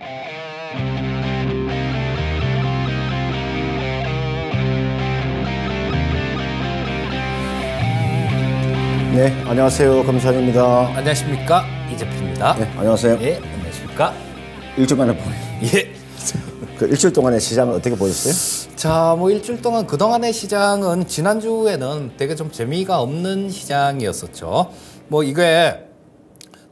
네, 안녕하세요. 검사입니다. 안녕하십니까? 이재필입니다. 네, 안녕하세요. 예, 안녕하십니까? 일주일 만에 보네. 예. 그 일주일 동안의 시장 어떻게 보셨어요? 자, 뭐 일주일 동안 그동안의 시장은 지난주에는 되게 좀 재미가 없는 시장이었었죠. 뭐 이게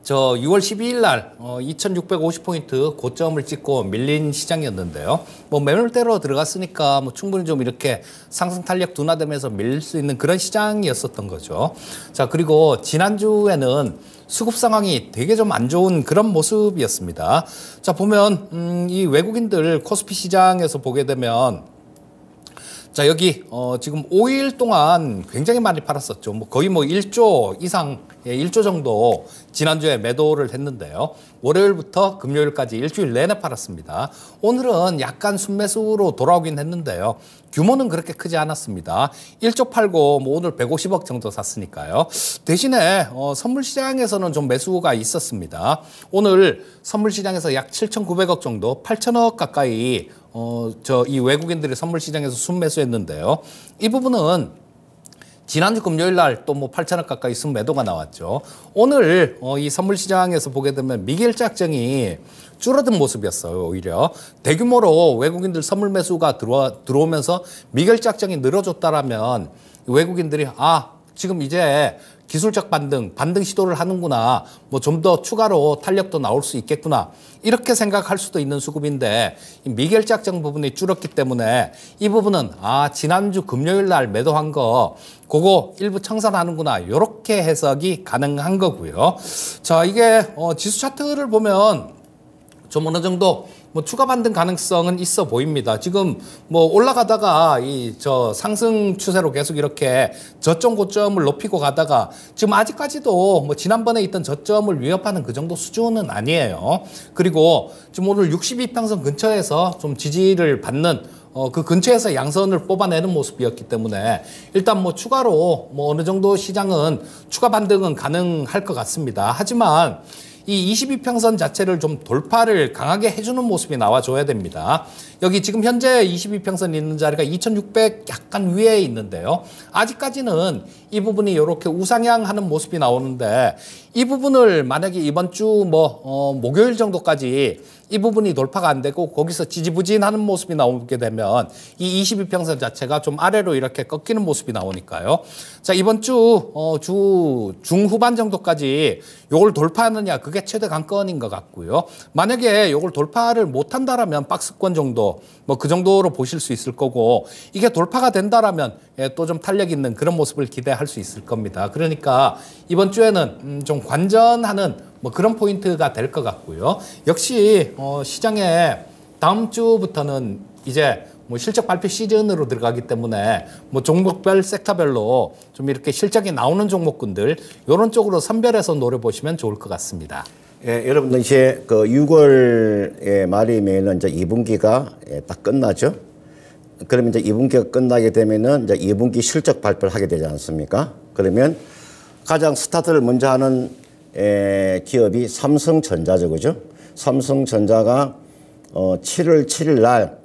저 6월 12일 날 어, 2650포인트 고점을 찍고 밀린 시장이었는데요. 뭐 매물대로 들어갔으니까 뭐 충분히 좀 이렇게 상승 탄력 둔화되면서 밀릴 수 있는 그런 시장이었었던 거죠. 자, 그리고 지난주에는 수급 상황이 되게 좀 안 좋은 그런 모습이었습니다. 자, 보면 음, 이 외국인들 코스피 시장에서 보게 되면 자 여기 어, 지금 5일 동안 굉장히 많이 팔았었죠. 뭐 거의 뭐 1조 이상, 예, 1조 정도 지난주에 매도를 했는데요. 월요일부터 금요일까지 일주일 내내 팔았습니다. 오늘은 약간 순매수로 돌아오긴 했는데요. 규모는 그렇게 크지 않았습니다. 1조 팔고 뭐 오늘 150억 정도 샀으니까요. 대신에 어, 선물 시장에서는 좀 매수가 있었습니다. 오늘 선물 시장에서 약 7,900억 정도, 8,000억 가까이 어, 저 이 외국인들이 선물 시장에서 순매수했는데요. 이 부분은 지난주 금요일 날또 뭐 8천억 가까이 순매도가 나왔죠. 오늘 어, 이 선물 시장에서 보게 되면 미겔 작정이 줄어든 모습이었어요. 오히려 대규모로 외국인들 선물 매수가 들어와, 들어오면서 미결작정이 늘어졌다라면 외국인들이 아 지금 이제 기술적 반등, 반등 시도를 하는구나. 뭐 좀 더 추가로 탄력도 나올 수 있겠구나. 이렇게 생각할 수도 있는 수급인데 이 미결작정 부분이 줄었기 때문에 이 부분은 아, 지난주 금요일 날 매도한 거 그거 일부 청산하는구나. 이렇게 해석이 가능한 거고요. 자, 이게 어, 지수 차트를 보면 좀 어느 정도 뭐 추가 반등 가능성은 있어 보입니다. 지금 뭐 올라가다가 이 저 상승 추세로 계속 이렇게 저점 고점을 높이고 가다가 지금 아직까지도 뭐 지난번에 있던 저점을 위협하는 그 정도 수준은 아니에요. 그리고 지금 오늘 62평선 근처에서 좀 지지를 받는 어, 그 근처에서 양선을 뽑아내는 모습이었기 때문에 일단 뭐 추가로 뭐 어느 정도 시장은 추가 반등은 가능할 것 같습니다. 하지만 이 22평선 자체를 좀 돌파를 강하게 해주는 모습이 나와줘야 됩니다. 여기 지금 현재 22평선 있는 자리가 2600 약간 위에 있는데요. 아직까지는 이 부분이 이렇게 우상향하는 모습이 나오는데 이 부분을 만약에 이번 주뭐 어, 목요일 정도까지 이 부분이 돌파가 안 되고 거기서 지지부진하는 모습이 나오게 되면 이 22평선 자체가 좀 아래로 이렇게 꺾이는 모습이 나오니까요. 자 이번 주 어, 중후반 정도까지 이걸 돌파하느냐 그게 최대 관건인 것 같고요. 만약에 이걸 돌파를 못한다라면 박스권 정도 뭐 그 정도로 보실 수 있을 거고 이게 돌파가 된다면 예, 또좀 탄력 있는 그런 모습을 기대. 할수 있을 겁니다. 그러니까 이번 주에는 음, 좀 관전하는 뭐 그런 포인트가 될 것 같고요. 역시 어 시장에 다음 주부터는 이제 뭐 실적 발표 시즌으로 들어가기 때문에 뭐 종목별 섹터별로 좀 이렇게 실적이 나오는 종목군들 이런 쪽으로 선별해서 노려보시면 좋을 것 같습니다. 예, 여러분들 이제 그 6월 말이면 이제 2분기가 예, 딱 끝나죠. 그러면 이제 2분기가 끝나게 되면은 이제 2분기 실적 발표를 하게 되지 않습니까? 그러면 가장 스타트를 먼저 하는 에, 기업이 삼성전자죠, 그죠? 삼성전자가 어, 7월 7일 날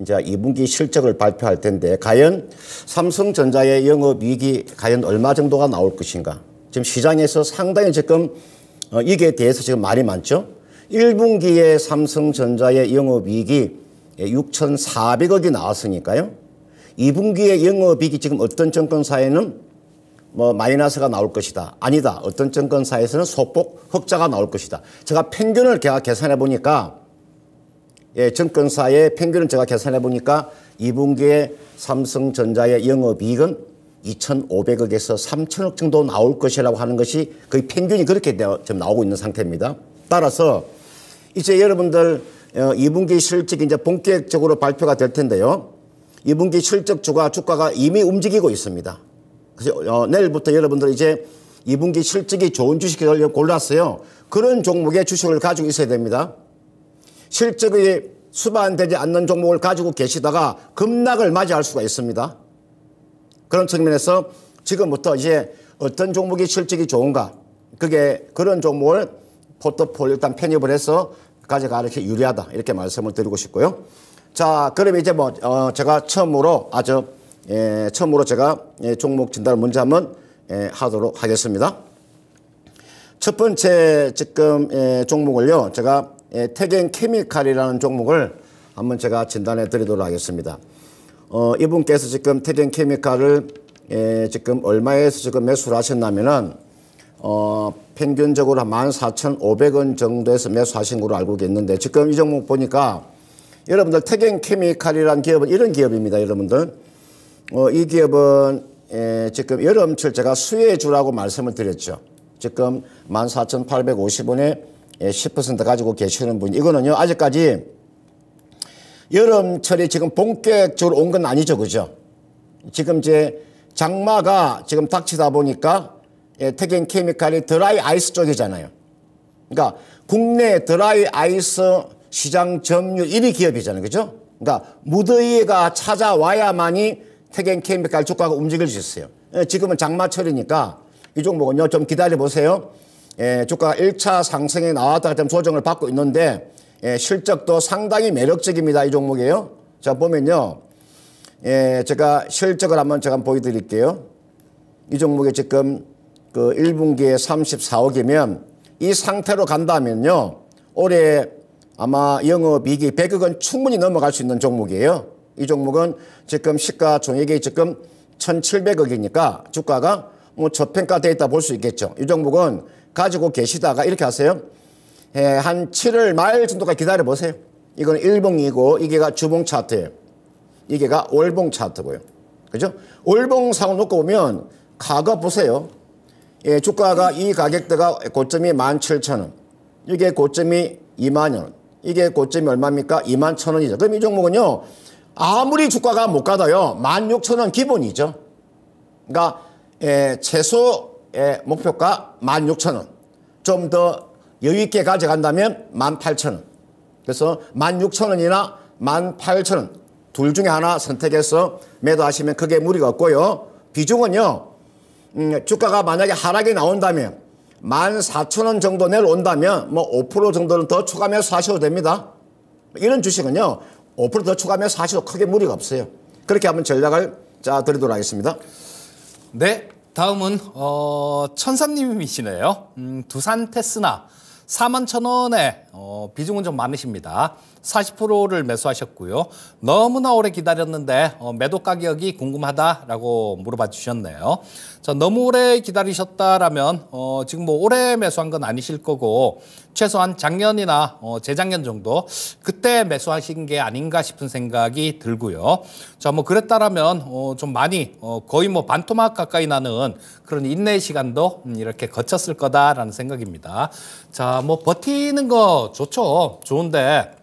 이제 2분기 실적을 발표할 텐데 과연 삼성전자의 영업이익이 과연 얼마 정도가 나올 것인가? 지금 시장에서 상당히 지금 어, 이게 대해서 지금 말이 많죠. 1분기에 삼성전자의 영업이익이 6,400억이 예, 나왔으니까요. 2분기의 영업이익이 지금 어떤 정권사에는 뭐 마이너스가 나올 것이다. 아니다. 어떤 정권사에서는 소폭 흑자가 나올 것이다. 제가 평균을 계산해 보니까 예, 정권사의 평균을 제가 계산해 보니까 2분기에 삼성전자의 영업이익은 2,500억에서 3,000억 정도 나올 것이라고 하는 것이 거의 평균이 그렇게 지금 나오고 있는 상태입니다. 따라서 이제 여러분들 2분기 어, 실적 이제 본격적으로 발표가 될 텐데요. 2분기 실적 주가 주가가 이미 움직이고 있습니다. 그래서 어, 내일부터 여러분들 이제 2분기 실적이 좋은 주식을 골랐어요. 그런 종목의 주식을 가지고 있어야 됩니다. 실적이 수반되지 않는 종목을 가지고 계시다가 급락을 맞이할 수가 있습니다. 그런 측면에서 지금부터 이제 어떤 종목이 실적이 좋은가 그게 그런 종목을 포트폴리오 일단 편입을 해서 가져가 이렇게 유리하다 이렇게 말씀을 드리고 싶고요. 자, 그러 이제 뭐 어, 제가 처음으로 아주 예, 처음으로 제가 예, 종목 진단을 먼저 한번 예, 하도록 하겠습니다. 첫 번째 지금 예, 종목을요, 제가 예, 태겐 케미칼이라는 종목을 한번 제가 진단해 드리도록 하겠습니다. 어, 이분께서 지금 태겐 케미칼을 예, 지금 얼마에서 지금 매수를 하셨냐면은 어, 평균적으로 한 14,500원 정도에서 매수하신 걸로 알고 있는데 지금 이 종목 보니까 여러분들 태경 케미칼이라는 기업은 이런 기업입니다. 여러분들 어, 이 기업은 예, 지금 여름철 제가 수혜주라고 말씀을 드렸죠. 지금 14,850원에 예, 10% 가지고 계시는 분 이거는요 아직까지 여름철이 지금 본격적으로 온 건 아니죠 그죠 지금 이제 장마가 지금 닥치다 보니까 예, 태겐 케미칼이 드라이 아이스 쪽이잖아요. 그러니까 국내 드라이 아이스 시장 점유율 1위 기업이잖아요. 그죠? 그러니까 무더위가 찾아와야만이 태겐 케미칼 주가가 움직일 수 있어요. 예, 지금은 장마철이니까 이 종목은요, 좀 기다려보세요. 예, 주가가 1차 상승에 나왔다 때문 조정을 받고 있는데, 예, 실적도 상당히 매력적입니다. 이 종목이에요. 자, 보면요. 예, 제가 실적을 한번 제가 보여드릴게요. 이 종목이 지금 그 1분기에 34억이면 이 상태로 간다면요. 올해 아마 영업이익이 100억은 충분히 넘어갈 수 있는 종목이에요. 이 종목은 지금 시가총액이 지금 1,700억이니까 주가가 뭐 저평가돼 있다 볼 수 있겠죠. 이 종목은 가지고 계시다가 이렇게 하세요. 예, 한 7월 말 정도까지 기다려 보세요. 이건 1봉이고 이게가 주봉 차트예요. 이게가 월봉 차트고요. 그죠? 월봉 상을 놓고 보면 가격 보세요. 예, 주가가 이 가격대가 고점이 17,000원. 이게 고점이 2만 원. 이게 고점이 얼마입니까? 2 1 0 0 0 원이죠. 그럼 이 종목은요. 아무리 주가가 못 가도요. 16,000원 기본이죠. 그러니까 예, 최소 예, 목표가 16,000원. 좀 더 여유 있게 가져간다면 18,000원. 그래서 16,000원이나 18,000원 둘 중에 하나 선택해서 매도하시면 크게 무리가 없고요. 비중은요. 음, 주가가 만약에 하락이 나온다면 14,000원 정도 내려온다면 뭐 5% 정도는 더 추가하면 사셔도 됩니다. 이런 주식은요. 5%더 추가하면 사셔도 크게 무리가 없어요. 그렇게 한번 전략을 짜 드리도록 하겠습니다. 네. 다음은 어, 천삼님이시네요. 음, 두산 테스나 4만 천원에 어, 비중은 좀 많으십니다. 40%를 매수하셨고요. 너무나 오래 기다렸는데 어, 매도 가격이 궁금하다라고 물어봐 주셨네요. 자, 너무 오래 기다리셨다라면 어, 지금 뭐 오래 매수한 건 아니실 거고 최소한 작년이나 어, 재작년 정도 그때 매수하신 게 아닌가 싶은 생각이 들고요. 자, 뭐 그랬다라면 어, 좀 많이 어, 거의 뭐 반토막 가까이 나는 그런 인내의 시간도 음, 이렇게 거쳤을 거다라는 생각입니다. 자, 뭐 버티는 거 좋죠. 좋은데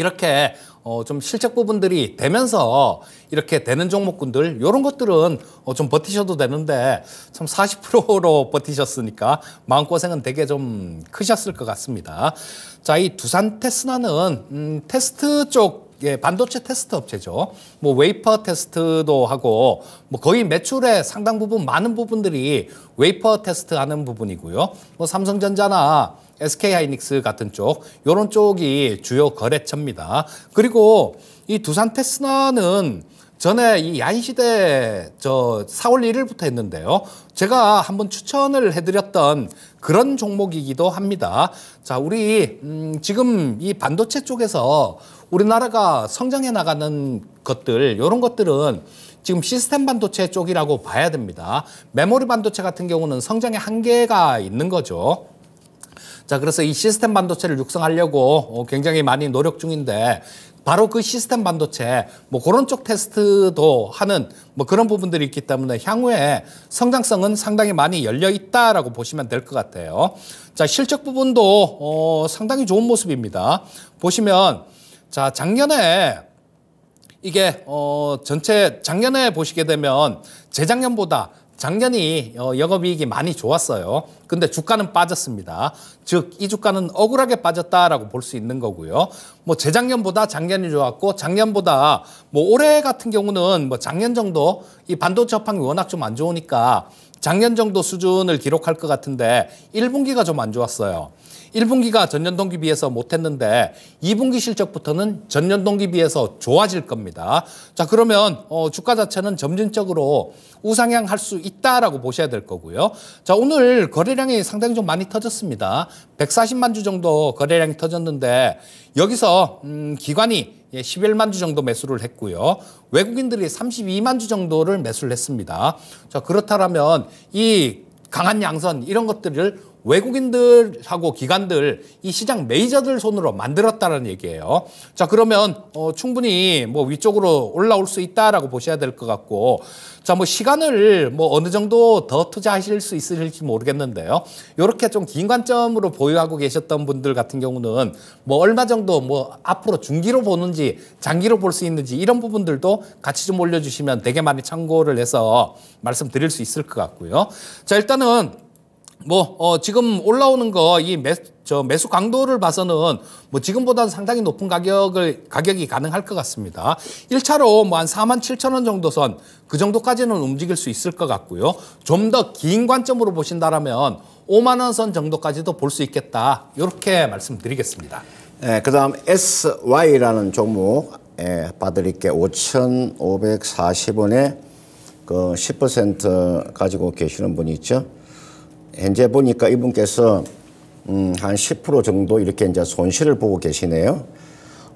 이렇게 어, 좀 실적 부분들이 되면서 이렇게 되는 종목군들 이런 것들은 어, 좀 버티셔도 되는데 참 40%로 버티셨으니까 마음고생은 되게 좀 크셨을 것 같습니다. 자, 이 두산 테스나는 음, 테스트 쪽 예, 반도체 테스트 업체죠. 뭐 웨이퍼 테스트도 하고 뭐 거의 매출의 상당 부분 많은 부분들이 웨이퍼 테스트 하는 부분이고요. 뭐 삼성전자나 SK 하이닉스 같은 쪽 이런 쪽이 주요 거래처입니다. 그리고 이 두산 테스나는 전에 이 야인시대 저 4월 1일부터 했는데요. 제가 한번 추천을 해드렸던 그런 종목이기도 합니다. 자, 우리, 음, 지금 이 반도체 쪽에서 우리나라가 성장해 나가는 것들, 이런 것들은 지금 시스템 반도체 쪽이라고 봐야 됩니다. 메모리 반도체 같은 경우는 성장의 한계가 있는 거죠. 자, 그래서 이 시스템 반도체를 육성하려고 어, 굉장히 많이 노력 중인데 바로 그 시스템 반도체 뭐 그런 쪽 테스트도 하는 뭐 그런 부분들이 있기 때문에 향후에 성장성은 상당히 많이 열려 있다라고 보시면 될 것 같아요. 자, 실적 부분도 어 상당히 좋은 모습입니다. 보시면 자, 작년에 이게 어 전체 작년에 보시게 되면 재작년보다 작년이 영업이익이 어, 많이 좋았어요. 근데 주가는 빠졌습니다. 즉 이 주가는 억울하게 빠졌다라고 볼 수 있는 거고요. 뭐 재작년보다 작년이 좋았고 작년보다 뭐 올해 같은 경우는 뭐 작년 정도 이 반도체 업황이 워낙 좀 안 좋으니까 작년 정도 수준을 기록할 것 같은데 1분기가 좀 안 좋았어요. 1분기가 전년 동기 비해서 못했는데 2분기 실적부터는 전년 동기 비해서 좋아질 겁니다. 자 그러면 어, 주가 자체는 점진적으로 우상향할 수 있다라고 보셔야 될 거고요. 자 오늘 거래량이 상당히 좀 많이 터졌습니다. 140만 주 정도 거래량이 터졌는데 여기서 음, 기관이 예, 11만 주 정도 매수를 했고요. 외국인들이 32만 주 정도를 매수를 했습니다. 자, 그렇다면 이 강한 양선 이런 것들을 외국인들하고 기관들 이 시장 메이저들 손으로 만들었다는 얘기예요. 자 그러면 어, 충분히 뭐 위쪽으로 올라올 수 있다라고 보셔야 될 것 같고 자 뭐 시간을 뭐 어느 정도 더 투자하실 수 있으실지 모르겠는데요. 이렇게 좀 긴 관점으로 보유하고 계셨던 분들 같은 경우는 뭐 얼마 정도 뭐 앞으로 중기로 보는지 장기로 볼 수 있는지 이런 부분들도 같이 좀 올려주시면 되게 많이 참고를 해서 말씀드릴 수 있을 것 같고요. 자 일단은 뭐, 어, 지금 올라오는 거, 이 매, 저 매수 강도를 봐서는 뭐 지금보다는 상당히 높은 가격을, 가격이 가능할 것 같습니다. 1차로 뭐 한 4만 7천 원 정도 선, 그 정도까지는 움직일 수 있을 것 같고요. 좀 더 긴 관점으로 보신다라면 5만 원 선 정도까지도 볼 수 있겠다. 이렇게 말씀드리겠습니다. 네, 예, 그 다음 SY라는 종목, 예, 봐드릴게 5,540원에 그 10% 가지고 계시는 분이 있죠. 현재 보니까 이분께서 음, 한 10% 정도 이렇게 이제 손실을 보고 계시네요.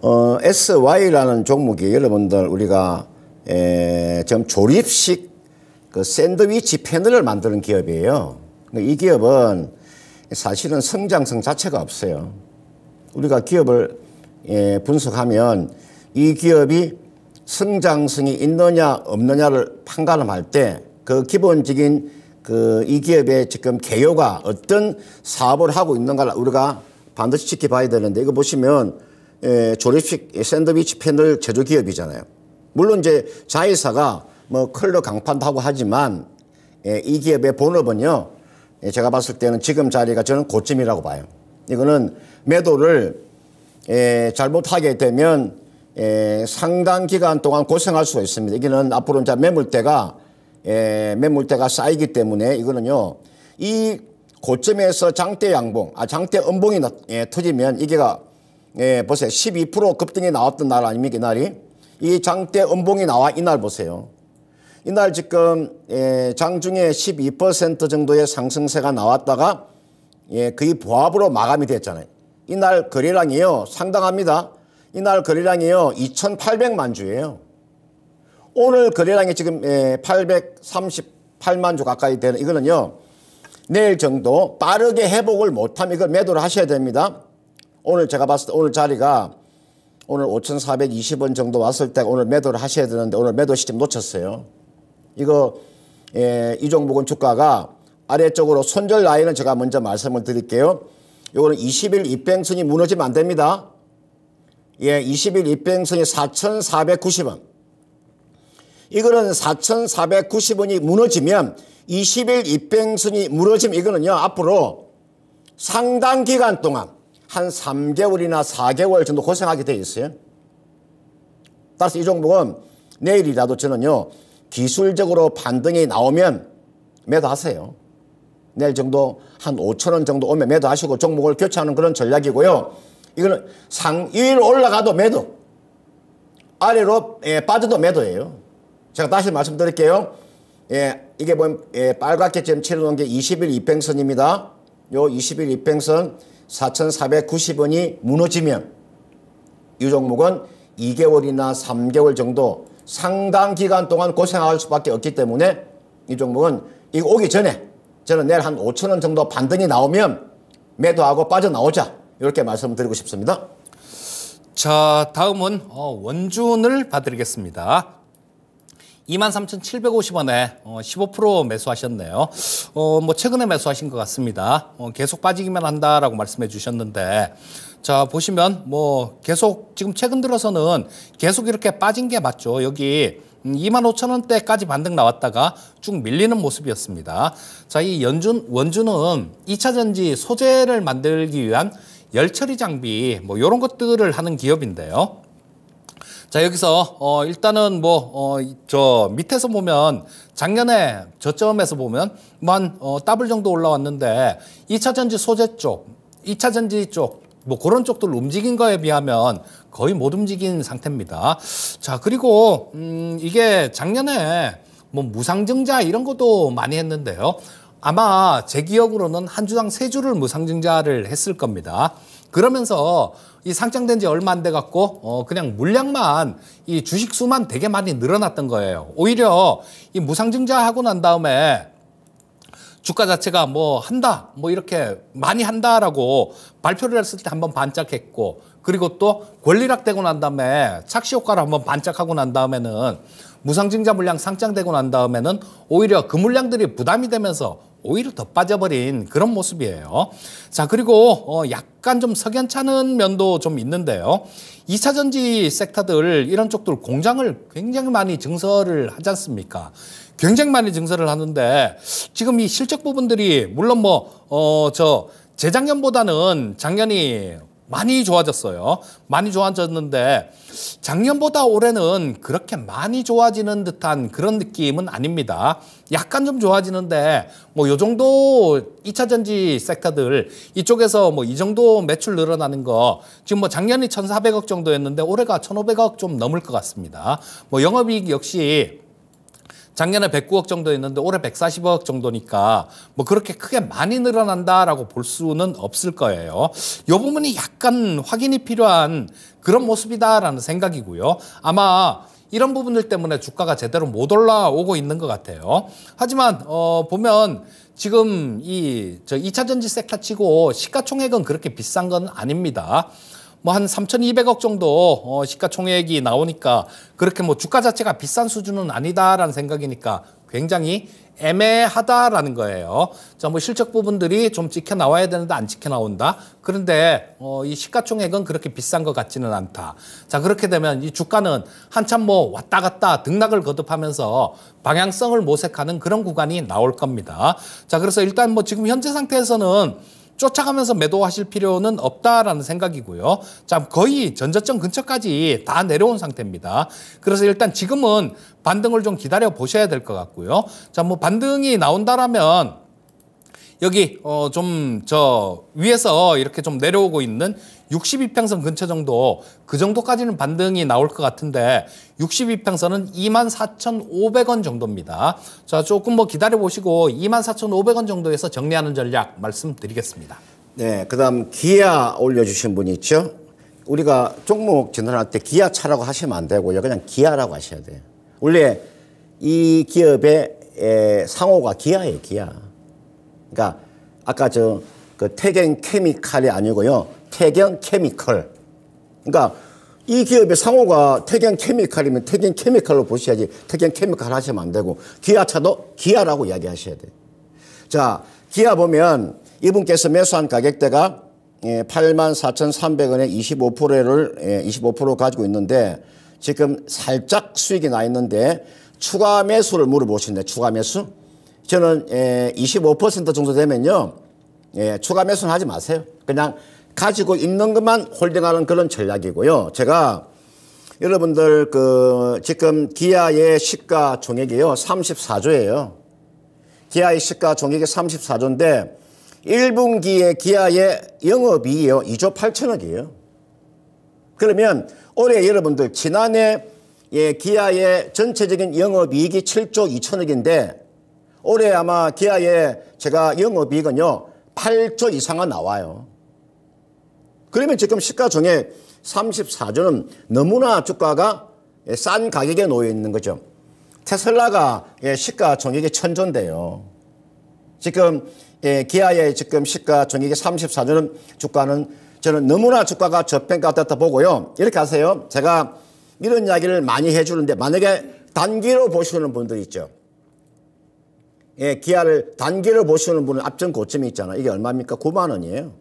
어, SY라는 종목이 여러분들 우리가 에, 좀 조립식 그 샌드위치 패널을 만드는 기업이에요. 이 기업은 사실은 성장성 자체가 없어요. 우리가 기업을 예, 분석하면 이 기업이 성장성이 있느냐 없느냐를 판가름할 때 그 기본적인 그이 기업의 지금 개요가 어떤 사업을 하고 있는가를 우리가 반드시 지켜봐야 되는데 이거 보시면 에, 예, 조립식 샌드위치 패널 제조 기업이잖아요. 물론 이제 자회사가 뭐 컬러 강판도 하고 하지만 에, 예, 이 기업의 본업은요. 에, 예, 제가 봤을 때는 지금 자리가 저는 고점이라고 봐요. 이거는 매도를 에, 잘못하게 되면 에, 상당 기간 동안 고생할 수가 있습니다. 이게는 앞으로 이제 매물대가 예, 매물대가 쌓이기 때문에 이거는요. 이 고점에서 장대 양봉, 아 장대 음봉이 예, 터지면 이게가 예, 보세요. 12% 급등이 나왔던 날 아닙니까 이날이? 이 장대 음봉이 나와 이날 보세요. 이날 지금 예, 장중에 12% 정도의 상승세가 나왔다가 예, 거의 보합으로 마감이 됐잖아요. 이날 거래량이요 상당합니다. 이날 거래량이요 2,800만 주예요. 오늘 거래량이 지금 838만 예, 주 가까이 되는 이거는요. 내일 정도 빠르게 회복을 못하면 이걸 매도를 하셔야 됩니다. 오늘 제가 봤을 때 오늘 자리가 오늘 5,420원 정도 왔을 때 오늘 매도를 하셔야 되는데 오늘 매도 시점 놓쳤어요. 이거 예, 이종복은 주가가 아래쪽으로 손절 라인은 제가 먼저 말씀을 드릴게요. 이거는 20일 입행선이 무너지면 안 됩니다. 예, 20일 입행선이 4,490원. 이거는 4,490원이 무너지면 20일 입행선이 무너지면 이거는요 앞으로 상당 기간 동안 한 3개월이나 4개월 정도 고생하게 돼 있어요. 따라서 이 종목은 내일이라도 저는요 기술적으로 반등이 나오면 매도하세요. 내일 정도 한 5천 원 정도 오면 매도하시고 종목을 교체하는 그런 전략이고요. 이거는 상 위로 올라가도 매도, 아래로 예, 빠져도 매도예요. 제가 다시 말씀드릴게요. 예, 이게 뭐 예, 빨갛게 지금 칠해놓은 게 20일 이평선입니다. 요 20일 이평선 4,490원이 무너지면 이 종목은 2개월이나 3개월 정도 상당 기간 동안 고생할 수밖에 없기 때문에 이 종목은 이거 오기 전에 저는 내일 한 5천원 정도 반등이 나오면 매도하고 빠져나오자 이렇게 말씀드리고 싶습니다. 자 다음은 어, 원준을 봐드리겠습니다. 23,750원에 15% 어, 매수하셨네요. 어, 뭐 최근에 매수하신 것 같습니다. 어, 계속 빠지기만 한다라고 말씀해 주셨는데 자 보시면 뭐 계속 지금 최근 들어서는 계속 이렇게 빠진 게 맞죠. 여기 25,000원대까지 음, 반등 나왔다가 쭉 밀리는 모습이었습니다. 자, 이 연준, 원주는 2차전지 소재를 만들기 위한 열처리 장비, 뭐, 요런 것들을 하는 기업인데요. 자 여기서 어 일단은 뭐 어 저 밑에서 보면 작년에 저점에서 보면 뭐한 어 더블 정도 올라왔는데 2차 전지 소재 쪽, 2차 전지 쪽 뭐 그런 쪽들 움직인 거에 비하면 거의 못 움직인 상태입니다. 자 그리고 음 이게 작년에 뭐 무상증자 이런 것도 많이 했는데요. 아마 제 기억으로는 한 주당 세 주를 무상증자를 했을 겁니다. 그러면서 이 상장된 지 얼마 안 돼 갖고 어 그냥 물량만 이 주식 수만 되게 많이 늘어났던 거예요. 오히려 이 무상증자 하고 난 다음에 주가 자체가 뭐 한다 뭐 이렇게 많이 한다라고 발표를 했을 때 한번 반짝했고 그리고 또 권리락되고 난 다음에 착시 효과를 한번 반짝하고 난 다음에는 무상증자 물량 상장되고 난 다음에는 오히려 그 물량들이 부담이 되면서 오히려 더 빠져버린 그런 모습이에요. 자 그리고 어, 약간 좀 석연찮은 면도 좀 있는데요. 2차전지 섹터들 이런 쪽들 공장을 굉장히 많이 증설을 하지 않습니까? 굉장히 많이 증설을 하는데 지금 이 실적 부분들이 물론 뭐어저 재작년보다는 작년이 많이 좋아졌어요. 많이 좋아졌는데 작년보다 올해는 그렇게 많이 좋아지는 듯한 그런 느낌은 아닙니다. 약간 좀 좋아지는데 뭐 요 정도 2차 전지 섹터들 이쪽에서 뭐 이 정도 매출 늘어나는 거 지금 뭐 작년이 1,400억 정도였는데 올해가 1,500억 좀 넘을 것 같습니다. 뭐 영업이익 역시 작년에 109억 정도였는데 올해 140억 정도니까 뭐 그렇게 크게 많이 늘어난다라고 볼 수는 없을 거예요. 이 부분이 약간 확인이 필요한 그런 모습이다라는 생각이고요. 아마 이런 부분들 때문에 주가가 제대로 못 올라오고 있는 것 같아요. 하지만 어 보면 지금 이저 2차 전지 섹터 치고 시가총액은 그렇게 비싼 건 아닙니다. 뭐한 3,200억 정도 어, 시가총액이 나오니까 그렇게 뭐 주가 자체가 비싼 수준은 아니다라는 생각이니까 굉장히 애매하다라는 거예요. 자, 뭐 실적 부분들이 좀 지켜 나와야 되는데 안 지켜 나온다. 그런데 어, 이 시가총액은 그렇게 비싼 것 같지는 않다. 자, 그렇게 되면 이 주가는 한참 뭐 왔다 갔다 등락을 거듭하면서 방향성을 모색하는 그런 구간이 나올 겁니다. 자, 그래서 일단 뭐 지금 현재 상태에서는 쫓아가면서 매도하실 필요는 없다라는 생각이고요. 자, 거의 전저점 근처까지 다 내려온 상태입니다. 그래서 일단 지금은 반등을 좀 기다려 보셔야 될 것 같고요. 자, 뭐 반등이 나온다라면 여기 어좀 저 위에서 이렇게 좀 내려오고 있는 6 2평선 근처 정도 그 정도까지는 반등이 나올 것 같은데 6 2평선은 24,500원 정도입니다. 자 조금 뭐 기다려보시고 24,500원 정도에서 정리하는 전략 말씀드리겠습니다. 네, 그 다음 기아 올려주신 분이 있죠. 우리가 종목 진단할 때 기아차라고 하시면 안 되고요. 그냥 기아라고 하셔야 돼요. 원래 이 기업의 상호가 기아예요, 기아. 그러니까 아까 저그 태경 케미칼이 아니고요. 태경 케미컬. 그러니까 이 기업의 상호가 태경 케미칼이면 태경 케미칼로 보셔야지 태경 케미칼 하시면 안 되고 기아차도 기아라고 이야기하셔야 돼요. 자, 기아 보면 이분께서 매수한 가격대가 84,300원에 25%를 25% 가지고 있는데 지금 살짝 수익이 나 있는데 추가 매수를 물어보시는데 추가 매수 저는 25% 예, 정도 되면요 예, 추가 매수는 하지 마세요. 그냥 가지고 있는 것만 홀딩하는 그런 전략이고요. 제가 여러분들 그 지금 기아의 시가 종액이요. 34조예요. 기아의 시가 종액이 34조인데 1분기에 기아의 영업이익이요. 2조 8천억이에요. 그러면 올해 여러분들 지난해 예, 기아의 전체적인 영업이익이 7조 2천억인데 올해 아마 기아의 제가 영업이익은요. 8조 이상은 나와요. 그러면 지금 시가총액 34조는 너무나 주가가 싼 가격에 놓여 있는 거죠. 테슬라가 예, 시가총액이 천조인데요. 지금 예, 기아의 지금 시가총액이 34조는 주가는 저는 너무나 주가가 저평가됐다 보고요. 이렇게 하세요. 제가 이런 이야기를 많이 해주는데 만약에 단기로 보시는 분들 있죠. 예, 기아를 단기를 보시는 분은 앞전 고점이 있잖아 이게 얼마입니까? 9만 원이에요.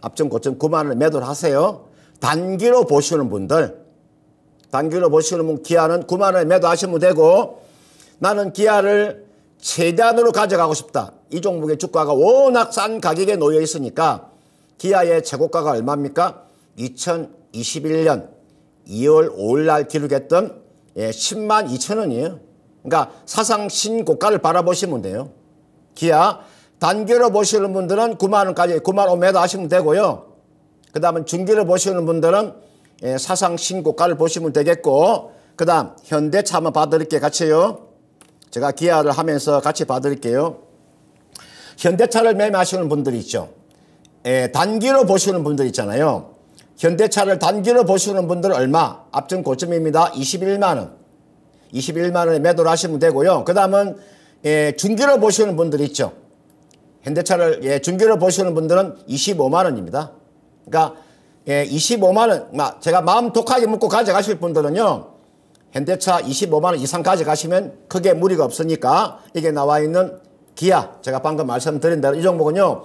앞전 고점 9만 원 매도를 하세요. 단기로 보시는 분들 단기로 보시는 분 기아는 9만 원에 매도하시면 되고 나는 기아를 최대한으로 가져가고 싶다. 이 종목의 주가가 워낙 싼 가격에 놓여 있으니까 기아의 최고가가 얼마입니까? 2021년 2월 5일 날 기록했던 예, 10만 2천 원이에요. 그러니까 사상 신고가를 바라보시면 돼요. 기아 단기로 보시는 분들은 9만 원까지 9만 5m 하시면 되고요. 그 다음에 중기를 보시는 분들은 예, 사상 신고가를 보시면 되겠고 그 다음 현대차 한번 봐드릴게요. 같이요. 제가 기아를 하면서 같이 봐드릴게요. 현대차를 매매하시는 분들이 있죠. 예, 단기로 보시는 분들 있잖아요. 현대차를 단기로 보시는 분들 얼마? 앞전 고점입니다. 21만원. 21만 원에 매도를 하시면 되고요. 그 다음은 예, 중기로 보시는 분들 있죠. 현대차를 예, 중기로 보시는 분들은 25만 원입니다. 그러니까 예, 25만 원, 제가 마음 독하게 먹고 가져가실 분들은요. 현대차 25만 원 이상 가져가시면 크게 무리가 없으니까 이게 나와 있는 기아 제가 방금 말씀드린 대로 이 종목은요.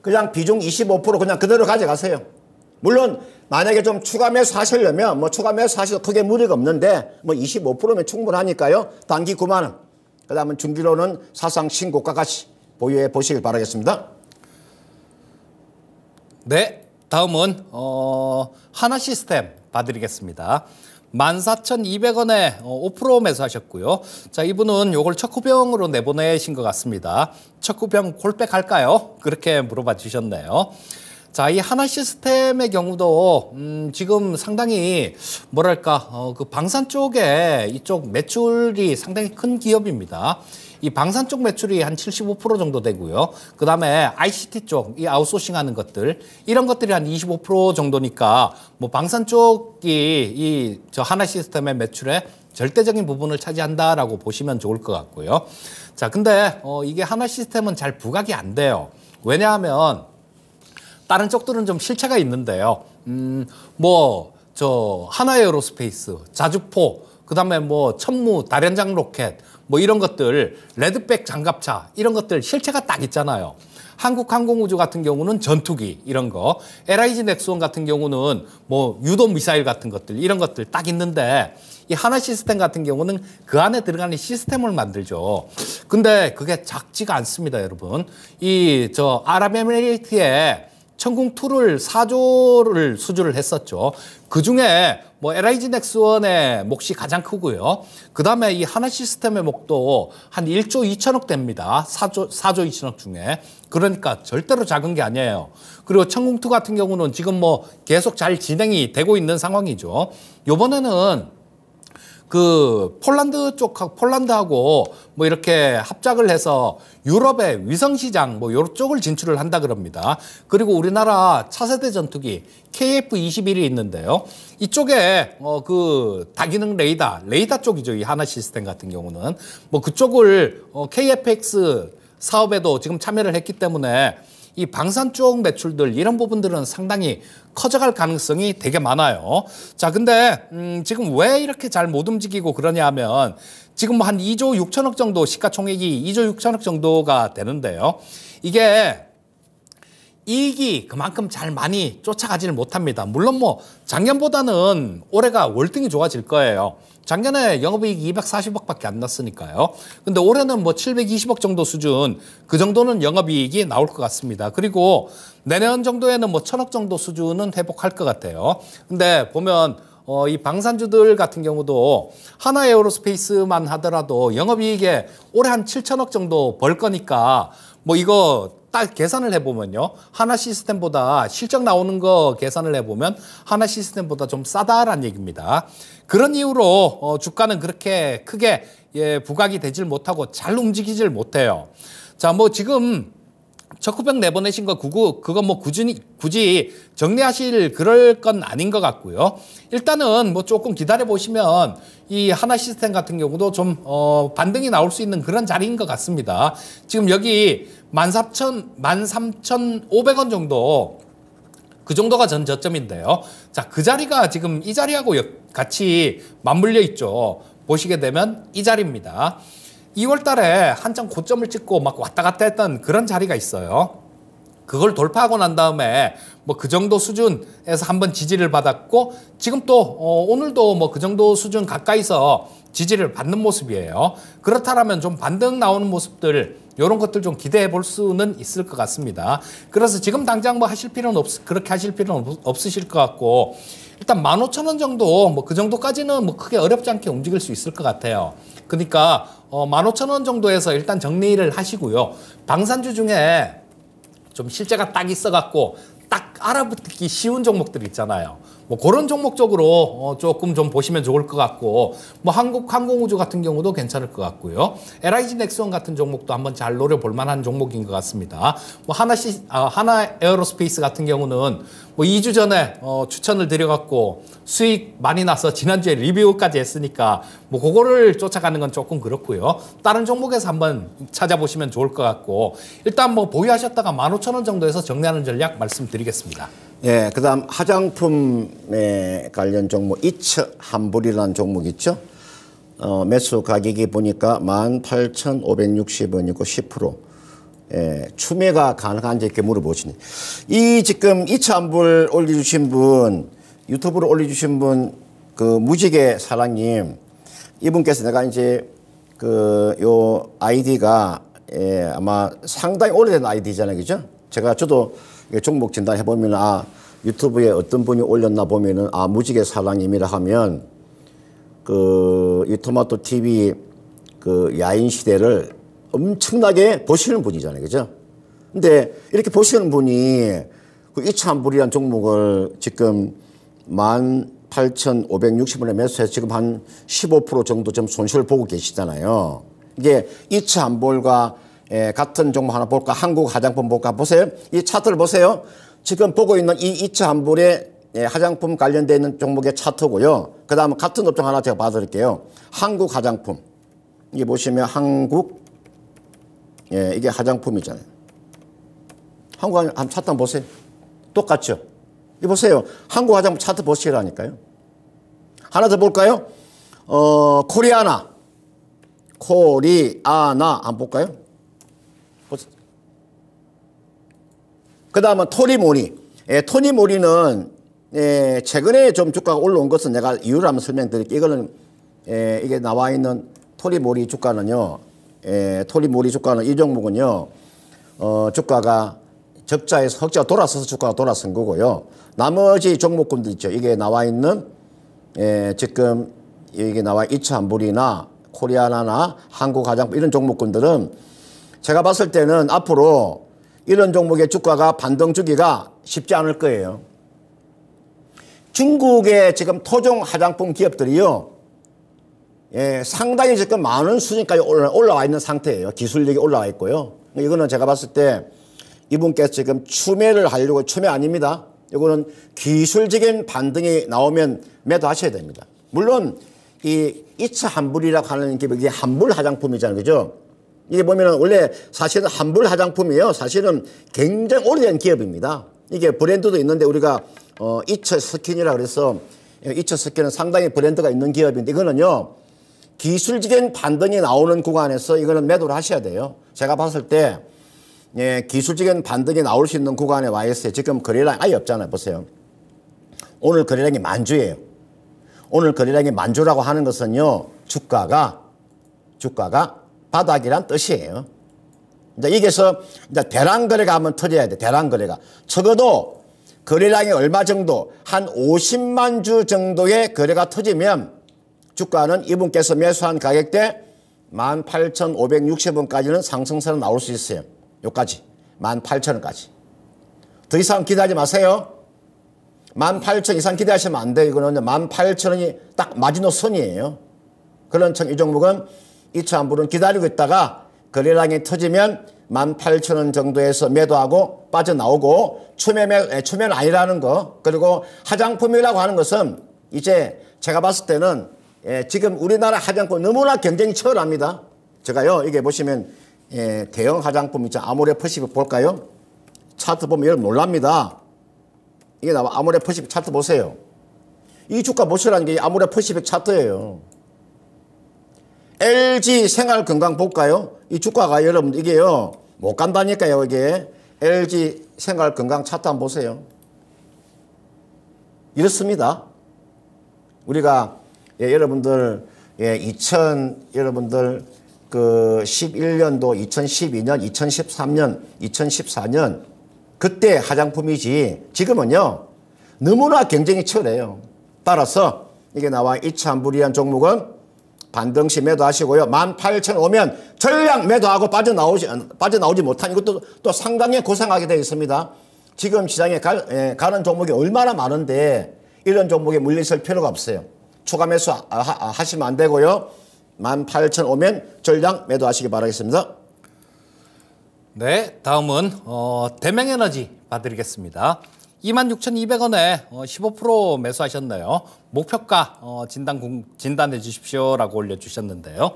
그냥 비중 25% 그냥 그대로 가져가세요. 물론 만약에 좀 추가매수 하시려면 뭐 추가매수 하셔도 크게 무리가 없는데 뭐 25%면 충분하니까요. 단기 9만 원. 그다음에 중기로는 사상 신고가 같이 보유해 보시길 바라겠습니다. 네, 다음은 어, 하나 시스템 봐드리겠습니다. 14,200원에 5% 어, 매수하셨고요. 자, 이분은 요걸 척후병으로 내보내신 것 같습니다. 척후병 골백 할까요? 그렇게 물어봐 주셨네요. 자, 이 하나 시스템의 경우도 음, 지금 상당히 뭐랄까 어, 그 방산 쪽에 이쪽 매출이 상당히 큰 기업입니다. 이 방산 쪽 매출이 한 75% 정도 되고요. 그 다음에 ICT 쪽, 이 아웃소싱 하는 것들, 이런 것들이 한 25% 정도니까 뭐 방산 쪽이 이 저 하나 시스템의 매출에 절대적인 부분을 차지한다라고 보시면 좋을 것 같고요. 자, 근데 어, 이게 하나 시스템은 잘 부각이 안 돼요. 왜냐하면 다른 쪽들은 좀 실체가 있는데요. 음, 뭐 저 하나에어로스페이스, 자주포, 그다음에 뭐 천무, 다련장 로켓 뭐 이런 것들 레드백 장갑차 이런 것들 실체가 딱 있잖아요. 한국항공우주 같은 경우는 전투기 이런 거, LIG 넥스원 같은 경우는 뭐 유도 미사일 같은 것들 이런 것들 딱 있는데 이 하나 시스템 같은 경우는 그 안에 들어가는 시스템을 만들죠. 근데 그게 작지가 않습니다, 여러분. 이 저 아랍에미리트에 천궁2를 4조를 수주를 했었죠. 그 중에 뭐 LIG 넥스원의 몫이 가장 크고요. 그 다음에 이 하나 시스템의 몫도 한 1조 2천억 됩니다. 4조, 4조 2천억 중에. 그러니까 절대로 작은 게 아니에요. 그리고 천궁2 같은 경우는 지금 뭐 계속 잘 진행이 되고 있는 상황이죠. 요번에는 그 폴란드 쪽하고 폴란드하고 뭐 이렇게 합작을 해서 유럽의 위성 시장 뭐 요쪽을 진출을 한다 그럽니다. 그리고 우리나라 차세대 전투기 KF-21이 있는데요. 이쪽에 어 그 다기능 레이다, 레이다 쪽이죠. 이 하나 시스템 같은 경우는 뭐 그쪽을 어 KFX 사업에도 지금 참여를 했기 때문에 이 방산 쪽 매출들 이런 부분들은 상당히 커져갈 가능성이 되게 많아요. 자, 근데 음, 지금 왜 이렇게 잘 못 움직이고 그러냐면 지금 한 2조 6천억 정도 시가총액이 2조 6천억 정도가 되는데요. 이게 이익이 그만큼 잘 많이 쫓아가지를 못합니다. 물론 뭐 작년보다는 올해가 월등히 좋아질 거예요. 작년에 영업이익 240억밖에 안 났으니까요. 근데 올해는 뭐 720억 정도 수준 그 정도는 영업이익이 나올 것 같습니다. 그리고 내년 정도에는 뭐 천억 정도 수준은 회복할 것 같아요. 근데 보면 어, 이 방산주들 같은 경우도 하나 에어로스페이스만 하더라도 영업이익에 올해 한 7천억 정도 벌 거니까 뭐 이거 딱 계산을 해보면요. 하나 시스템보다 실적 나오는 거 계산을 해보면 하나 시스템보다 좀 싸다라는 얘기입니다. 그런 이유로 어, 주가는 그렇게 크게 예, 부각이 되질 못하고 잘 움직이질 못해요. 자, 뭐 지금 적후병 내보내신 거 그거, 그거 뭐 굳이, 굳이 정리하실 그럴 건 아닌 것 같고요. 일단은 뭐 조금 기다려보시면 이 하나 시스템 같은 경우도 좀, 어, 반등이 나올 수 있는 그런 자리인 것 같습니다. 지금 여기 13,000, 13,500원 정도 그 정도가 전 저점인데요. 자, 그 자리가 지금 이 자리하고 같이 맞물려 있죠. 보시게 되면 이 자리입니다. 2월 달에 한참 고점을 찍고 막 왔다 갔다 했던 그런 자리가 있어요. 그걸 돌파하고 난 다음에 뭐 그 정도 수준에서 한번 지지를 받았고 지금 또 어, 오늘도 뭐 그 정도 수준 가까이서 지지를 받는 모습이에요. 그렇다면 좀 반등 나오는 모습들 이런 것들 좀 기대해 볼 수는 있을 것 같습니다. 그래서 지금 당장 뭐 하실 필요는 없 그렇게 하실 필요는 없, 으실것 같고 일단 만 오천 원 정도 뭐 그 정도까지는 뭐 크게 어렵지 않게 움직일 수 있을 것 같아요. 그러니까 어, 15,000원 정도에서 일단 정리를 하시고요. 방산주 중에 좀 실제가 딱 있어갖고 딱 알아듣기 쉬운 종목들 있잖아요. 뭐 그런 종목적으로 어 조금 좀 보시면 좋을 것 같고 뭐 한국 항공우주 같은 경우도 괜찮을 것 같고요. LIG 넥스원 같은 종목도 한번 잘 노려볼 만한 종목인 것 같습니다. 뭐 하나시 아, 하나 에어로스페이스 같은 경우는 뭐 2주 전에 어, 추천을 드려갖고 수익 많이 나서 지난주에 리뷰까지 했으니까 뭐 그거를 쫓아가는 건 조금 그렇고요. 다른 종목에서 한번 찾아보시면 좋을 것 같고 일단 뭐 보유하셨다가 15,000원 정도에서 정리하는 전략 말씀드리겠습니다. 예, 그다음 화장품에 관련 종목 이츠 한불이라는 종목 있죠. 어, 매수 가격이 보니까 18,560원이고 10%. 예, 추매가 가능한지 이렇게 물어보시니. 이 지금 이츠 한불 올려주신 분, 유튜브로 올려주신 분, 그 무지개 사랑님, 이분께서 내가 이제 그 요 아이디가 예, 아마 상당히 오래된 아이디잖아요. 그죠? 제가 저도 종목 진단 해보면 아 유튜브에 어떤 분이 올렸나 보면은 아 무지개 사랑님이라 하면 그 이 토마토 TV 그 야인 시대를 엄청나게 보시는 분이잖아요, 그죠? 근데 이렇게 보시는 분이 그 이차불이란 종목을 지금 만 8,560원에 매수해서 지금 한 15% 정도 좀 손실을 보고 계시잖아요. 이게 이차 안볼과 에, 예, 같은 종목 하나 볼까? 한국 화장품 볼까? 보세요. 이 차트를 보세요. 지금 보고 있는 이 2차 환불의 예, 화장품 관련돼 있는 종목의 차트고요. 그 다음 같은 업종 하나 제가 봐드릴게요. 한국 화장품. 이게 보시면 한국, 예, 이게 화장품이잖아요. 한국 화 차트 한번 보세요. 똑같죠? 이 보세요. 한국 화장품 차트 보시라니까요. 하나 더 볼까요? 어, 코리아나. 코리아나. 한번 볼까요? 그 다음은 토리모리. 예, 토리모리는 예, 최근에 좀 주가가 올라온 것은 내가 이유를 한번 설명드릴게요. 이거는 예, 이게 나와 있는 토리모리 주가는요. 예, 토리모리 주가는 이 종목은요. 어, 주가가 적자에서 흑자 돌아서서 주가가 돌아선 거고요. 나머지 종목군들 있죠. 이게 나와 있는 예, 지금 이게 나와 이차 한불이나 코리아나나 한국 화장 이런 종목군들은 제가 봤을 때는 앞으로 이런 종목의 주가가 반등 주기가 쉽지 않을 거예요. 중국의 지금 토종 화장품 기업들이요. 예, 상당히 지금 많은 수준까지 올라와 있는 상태예요. 기술력이 올라와 있고요. 이거는 제가 봤을 때 이분께서 지금 추매를 하려고 추매 아닙니다. 이거는 기술적인 반등이 나오면 매도하셔야 됩니다. 물론 이 2차 환불이라고 하는 게이 환불 화장품이잖아요. 그죠? 이게 보면은 원래 사실은 한불 화장품이요. 사실은 굉장히 오래된 기업입니다. 이게 브랜드도 있는데 우리가 어, 이처 스킨이라 그래서 이처 스킨은 상당히 브랜드가 있는 기업인데 이거는요. 기술적인 반등이 나오는 구간에서 이거는 매도를 하셔야 돼요. 제가 봤을 때 예, 기술적인 반등이 나올 수 있는 구간에 와 있어요. 지금 거래량 아예 없잖아요. 보세요. 오늘 거래량이 만주예요. 오늘 거래량이 만주라고 하는 것은요. 주가가 주가가 바닥이란 뜻이에요. 이제 이게서 이제 대란거래 가면 틀려야 돼. 대란거래가. 적어도 거래량이 얼마 정도 한 50만 주 정도의 거래가 터지면 주가는 이분께서 매수한 가격대 18,560원까지는 상승세로 나올 수 있어요. 요까지 18,000원까지. 더 이상 기대하지 마세요. 18,000 이상 기대하시면 안돼 이거는 18,000원이 딱 마지노선이에요. 그런 청이 종목은 2차 환불은 기다리고 있다가 거래량이 터지면 18,000원 정도에서 매도하고 빠져나오고 초매매, 초매는 아니라는 거 그리고 화장품이라고 하는 것은 이제 제가 봤을 때는 예, 지금 우리나라 화장품 너무나 경쟁이 치열합니다. 제가요 이게 보시면 예, 대형 화장품 있죠. 아모레 퍼시픽 볼까요? 차트 보면 여러분 놀랍니다. 이게 나와 아모레 퍼시픽 차트 보세요. 이 주가 보시라는 게 아모레 퍼시픽 차트예요. LG 생활건강 볼까요? 이 주가가 여러분 이게요. 못 간다니까요, 이게. LG 생활건강 차트 한번 보세요. 이렇습니다. 우리가 예, 여러분들 예, 2000 여러분들 그 11년도 2012년 2013년 2014년 그때 화장품이지 지금은요 너무나 경쟁이 치열해요 따라서 이게 나와 이차불리한 종목은 반등시 매도하시고요. 18,000 오면 전량 매도하고 빠져나오지, 빠져나오지 못한 이것도 또 상당히 고생하게 되어 있습니다. 지금 시장에 가, 예, 가는 종목이 얼마나 많은데 이런 종목에 물리설 필요가 없어요. 초가 매수 하, 하, 하시면 안 되고요. 18,000 오면 전량 매도하시기 바라겠습니다. 네, 다음은 어, 대명에너지 봐드리겠습니다. 26,200원에 15% 어, 매수하셨네요. 목표가 어, 진단 진단해 주십시오라고 올려주셨는데요.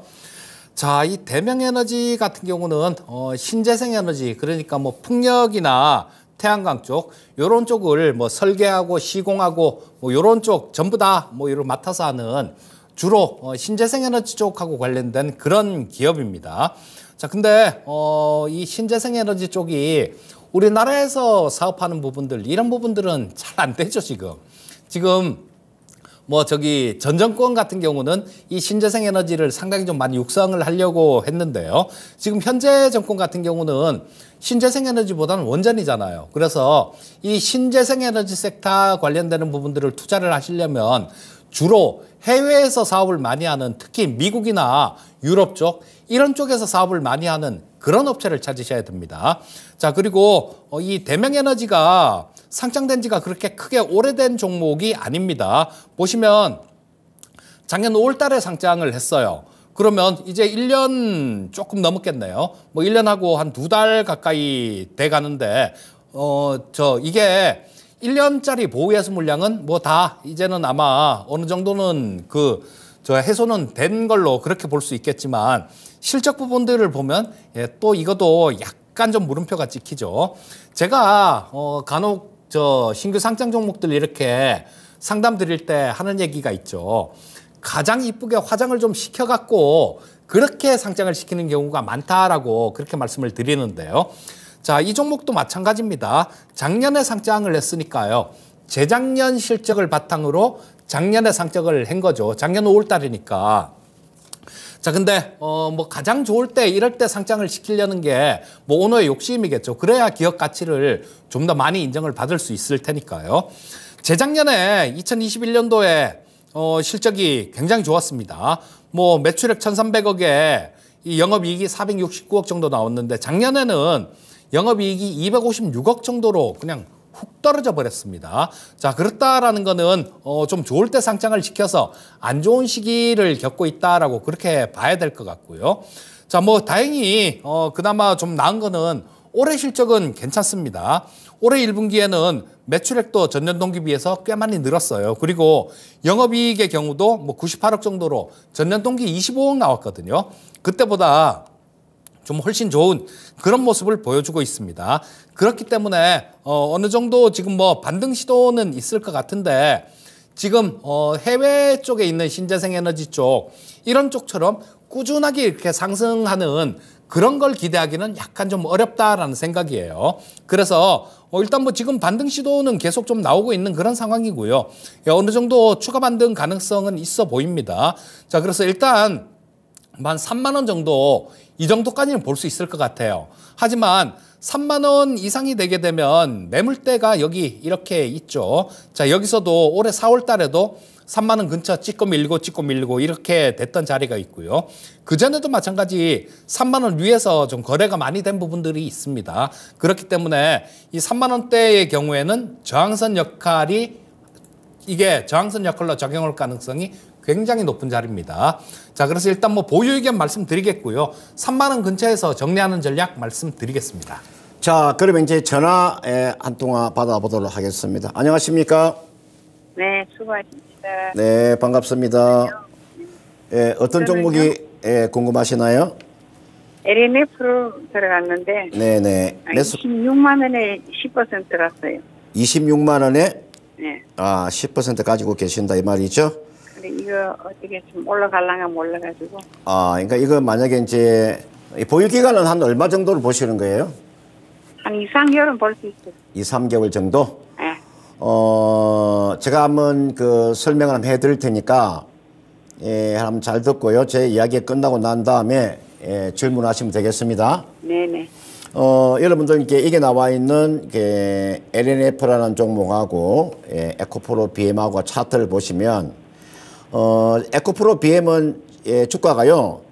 자, 이 대명에너지 같은 경우는 어, 신재생에너지 그러니까 뭐 풍력이나 태양광 쪽 요런 쪽을 뭐 설계하고 시공하고 뭐 요런 쪽 전부 다 뭐 이걸 맡아서 하는 주로 신재생에너지 쪽하고 관련된 그런 기업입니다. 자, 근데 어, 이 신재생에너지 쪽이 우리나라에서 사업하는 부분들 이런 부분들은 잘 안 되죠 지금. 지금 뭐 저기 전 정권 같은 경우는 이 신재생 에너지를 상당히 좀 많이 육성을 하려고 했는데요. 지금 현재 정권 같은 경우는 신재생 에너지보다는 원전이잖아요. 그래서 이 신재생 에너지 섹터 관련되는 부분들을 투자를 하시려면 주로 해외에서 사업을 많이 하는 특히 미국이나 유럽 쪽 이런 쪽에서 사업을 많이 하는 그런 업체를 찾으셔야 됩니다. 자 그리고 어, 이 대명에너지가 상장된 지가 그렇게 크게 오래된 종목이 아닙니다. 보시면 작년 5월 달에 상장을 했어요. 그러면 이제 1년 조금 넘었겠네요. 뭐 1년하고 한 두 달 가까이 돼 가는데 어 저 이게 1년짜리 보호예수 물량은 뭐 다 이제는 아마 어느 정도는 그 저 해소는 된 걸로 그렇게 볼 수 있겠지만 실적 부분들을 보면 예, 또 이것도 약간 좀 물음표가 찍히죠. 제가 어 간혹 저 신규 상장 종목들 이렇게 상담 드릴 때 하는 얘기가 있죠. 가장 이쁘게 화장을 좀 시켜갖고 그렇게 상장을 시키는 경우가 많다라고 그렇게 말씀을 드리는데요. 자, 이 종목도 마찬가지입니다. 작년에 상장을 했으니까요. 재작년 실적을 바탕으로 작년에 상장을 한 거죠. 작년 5월 달이니까. 자, 근데 어뭐 가장 좋을 때 이럴 때 상장을 시키려는 게뭐 오너의 욕심이겠죠. 그래야 기업 가치를 좀 더 많이 인정을 받을 수 있을 테니까요. 재작년에 2021년도에 어 실적이 굉장히 좋았습니다. 뭐 매출액 1,300억에 이 영업이익이 469억 정도 나왔는데 작년에는 영업이익이 256억 정도로 그냥 훅 떨어져 버렸습니다. 자 그렇다라는 거는 어, 좀 좋을 때 상장을 시켜서 안 좋은 시기를 겪고 있다라고 그렇게 봐야 될 것 같고요. 자뭐 다행히 어, 그나마 좀 나은 거는 올해 실적은 괜찮습니다. 올해 1분기에는 매출액도 전년 동기 비해서 꽤 많이 늘었어요. 그리고 영업이익의 경우도 뭐 98억 정도로 전년 동기 25억 나왔거든요. 그때보다 좀 훨씬 좋은 그런 모습을 보여주고 있습니다. 그렇기 때문에 어, 어느 정도 지금 뭐 반등 시도는 있을 것 같은데 지금 어, 해외 쪽에 있는 신재생 에너지 쪽 이런 쪽처럼 꾸준하게 이렇게 상승하는 그런 걸 기대하기는 약간 좀 어렵다라는 생각이에요. 그래서 어, 일단 뭐 지금 반등 시도는 계속 좀 나오고 있는 그런 상황이고요. 예, 어느 정도 추가 반등 가능성은 있어 보입니다. 자, 그래서 일단 만 3만 원 정도 이 정도까지는 볼 수 있을 것 같아요. 하지만 3만 원 이상이 되게 되면 매물대가 여기 이렇게 있죠. 자 여기서도 올해 4월 달에도 3만 원 근처 찍고 밀고 찍고 밀고 이렇게 됐던 자리가 있고요. 그전에도 마찬가지 3만 원 위에서 좀 거래가 많이 된 부분들이 있습니다. 그렇기 때문에 이 3만 원대의 경우에는 저항선 역할이 이게 저항선 역할로 작용할 가능성이 굉장히 높은 자리입니다. 자, 그래서 일단 뭐 보유 의견 말씀드리겠고요. 3만 원 근처에서 정리하는 전략 말씀드리겠습니다. 자, 그러면 이제 전화 한 통화 받아보도록 하겠습니다. 안녕하십니까? 네, 수고하십니다. 네, 반갑습니다. 예, 어떤 종목이 예, 궁금하시나요? LNF로 들어갔는데 네네. 네. 아, 26만 원에 10% 갔어요. 26만 원에 네. 아, 10% 가지고 계신다 이 말이죠? 그래 이거 어떻게 좀올라갈랑면몰라가지고 아, 그러니까 이거 만약에 이제 보유 기간은 한 얼마 정도를 보시는 거예요? 한 2, 3개월은 볼 수 있어요. 2, 3개월 정도? 네. 어, 제가 한번 그 설명을 한번 해드릴 테니까 예, 한번 잘 듣고요. 제 이야기 끝나고 난 다음에 예, 질문하시면 되겠습니다. 네네. 어, 여러분들께 이게 나와 있는 그 LNF라는 종목하고 예, 에코프로 BM하고 차트를 보시면 어, 에코프로 BM은 예, 주가가요.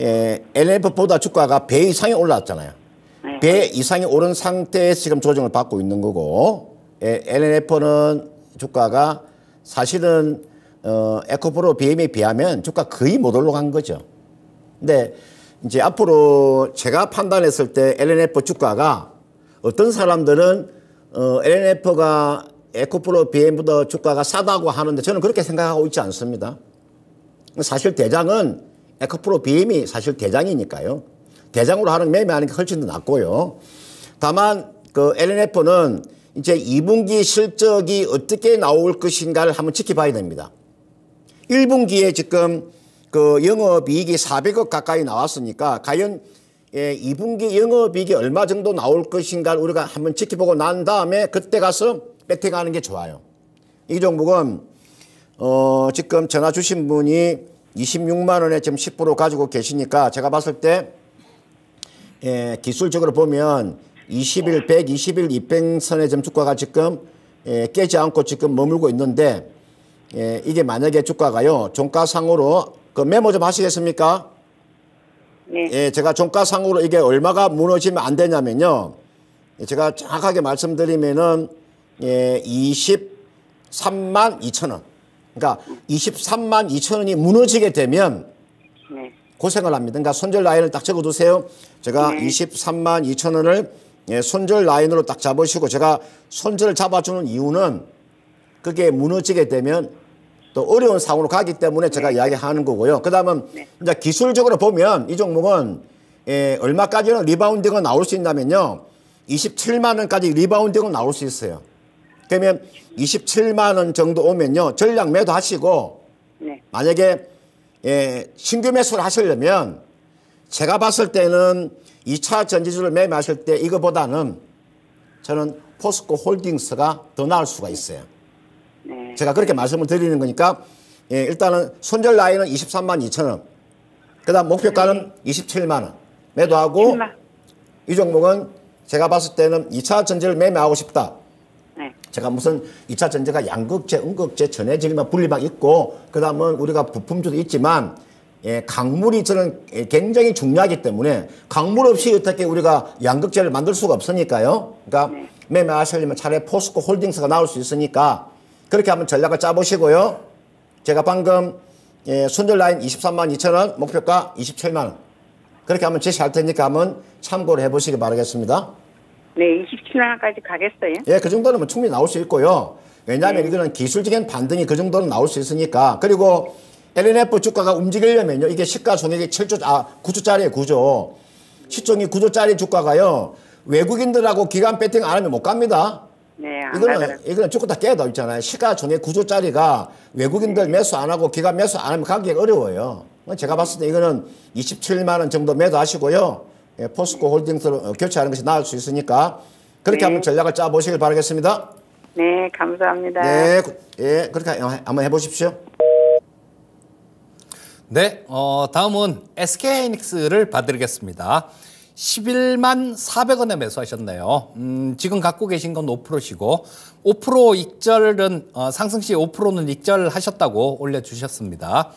예, NF보다 주가가 배 이상이 올라왔잖아요배 네. 이상이 오른 상태에 지금 조정을 받고 있는 거고 예, NF는 주가가 사실은 어, 에코프로 BM에 비하면 주가 거의 못 올라간 거죠. 근데 이제 앞으로 제가 판단했을 때 LNF 주가가 어떤 사람들은 어, LNF가 에코프로 비엠보다 주가가 싸다고 하는데 저는 그렇게 생각하고 있지 않습니다. 사실 대장은 에코프로 비엠이 사실 대장이니까요. 대장으로 하는 매매하는 게 훨씬 더 낫고요. 다만 그 LNF는 이제 2분기 실적이 어떻게 나올 것인가를 한번 지켜봐야 됩니다. 1분기에 지금 그 영업이익이 400억 가까이 나왔으니까 과연 예, 2분기 영업이익이 얼마 정도 나올 것인가 를 우리가 한번 지켜보고 난 다음에 그때 가서 백택하는 게 좋아요. 이 종목은 어, 지금 전화 주신 분이 26만 원에 지금 10% 가지고 계시니까 제가 봤을 때 예, 기술적으로 보면 20일 1 20일 200선의 지금 주가가 지금 예, 깨지 않고 지금 머물고 있는데 예, 이게 만약에 주가가요 종가상으로 그 메모 좀 하시겠습니까? 네. 예, 제가 종가상으로 이게 얼마가 무너지면 안 되냐면요. 제가 정확하게 말씀드리면은 예, 23만 2천 원. 그러니까 23만 2천 원이 무너지게 되면 네. 고생을 합니다. 그러니까 손절 라인을 딱 적어두세요. 제가 네. 23만 2천 원을 예, 손절 라인으로 딱 잡으시고 제가 손절을 잡아주는 이유는 그게 무너지게 되면 또 어려운 상황으로 가기 때문에 제가 네. 이야기하는 거고요. 그다음은 네. 이제 기술적으로 보면 이 종목은 예, 얼마까지는 리바운딩은 나올 수있다면요 27만 원까지 리바운딩은 나올 수 있어요. 그러면 27만 원 정도 오면요. 전량 매도하시고 네. 만약에 예, 신규 매수를 하시려면 제가 봤을 때는 2차 전지주를 매매하실 때 이거보다는 저는 포스코 홀딩스가 더 나을 수가 있어요. 네. 제가 그렇게 말씀을 드리는 거니까 예, 일단은 손절 라인은 23만 2천 원. 그다음 목표가는 네. 27만 원. 매도하고 7만. 이 종목은 제가 봤을 때는 2차 전지를 매매하고 싶다. 네. 제가 무슨 이차 전제가 양극재, 음극재, 전해질만 분리막 있고 그다음은 우리가 부품주도 있지만 예, 강물이 저는 굉장히 중요하기 때문에 강물 없이 어떻게 우리가 양극재를 만들 수가 없으니까요. 그러니까 네. 매매하시려면 차라리 포스코 홀딩스가 나올 수 있으니까 그렇게 한번 전략을 짜보시고요. 제가 방금 예, 순절 라인 23만 2천 원, 목표가 27만 원. 그렇게 한번 제시할 테니까 한번 참고를 해보시기 바라겠습니다. 네, 27만 원까지 가겠어요? 예, 그 정도는 뭐 충분히 나올 수 있고요. 왜냐하면 네. 이거는 기술적인 반등이 그 정도는 나올 수 있으니까. 그리고 LNF 주가가 움직이려면요. 이게 시가 종액이 7조, 아, 9조짜리에 9조. 시총이 9조짜리 주가가요. 외국인들하고 기간 배팅 안 하면 못 갑니다. 네, 이거는 가더라. 이거는 조금 다 깨다 있잖아요. 시가 전액구조짜리가 외국인들 네. 매수 안 하고 기간 매수 안 하면 가기 어려워요. 제가 봤을 때 이거는 27만 원 정도 매도하시고요. 예, 포스코 홀딩스로 교체하는 어, 것이 나을 수 있으니까 그렇게 네. 한번 전략을 짜 보시길 바라겠습니다. 네, 감사합니다. 네, 예, 그렇게 한번 해보십시오. 네, 어, 다음은 SK하이닉스를 봐드리겠습니다. 11만 400원에 매수하셨네요. 음, 지금 갖고 계신 건 5%시고 5% 익절은 어, 상승 시 5%는 익절하셨다고 올려주셨습니다.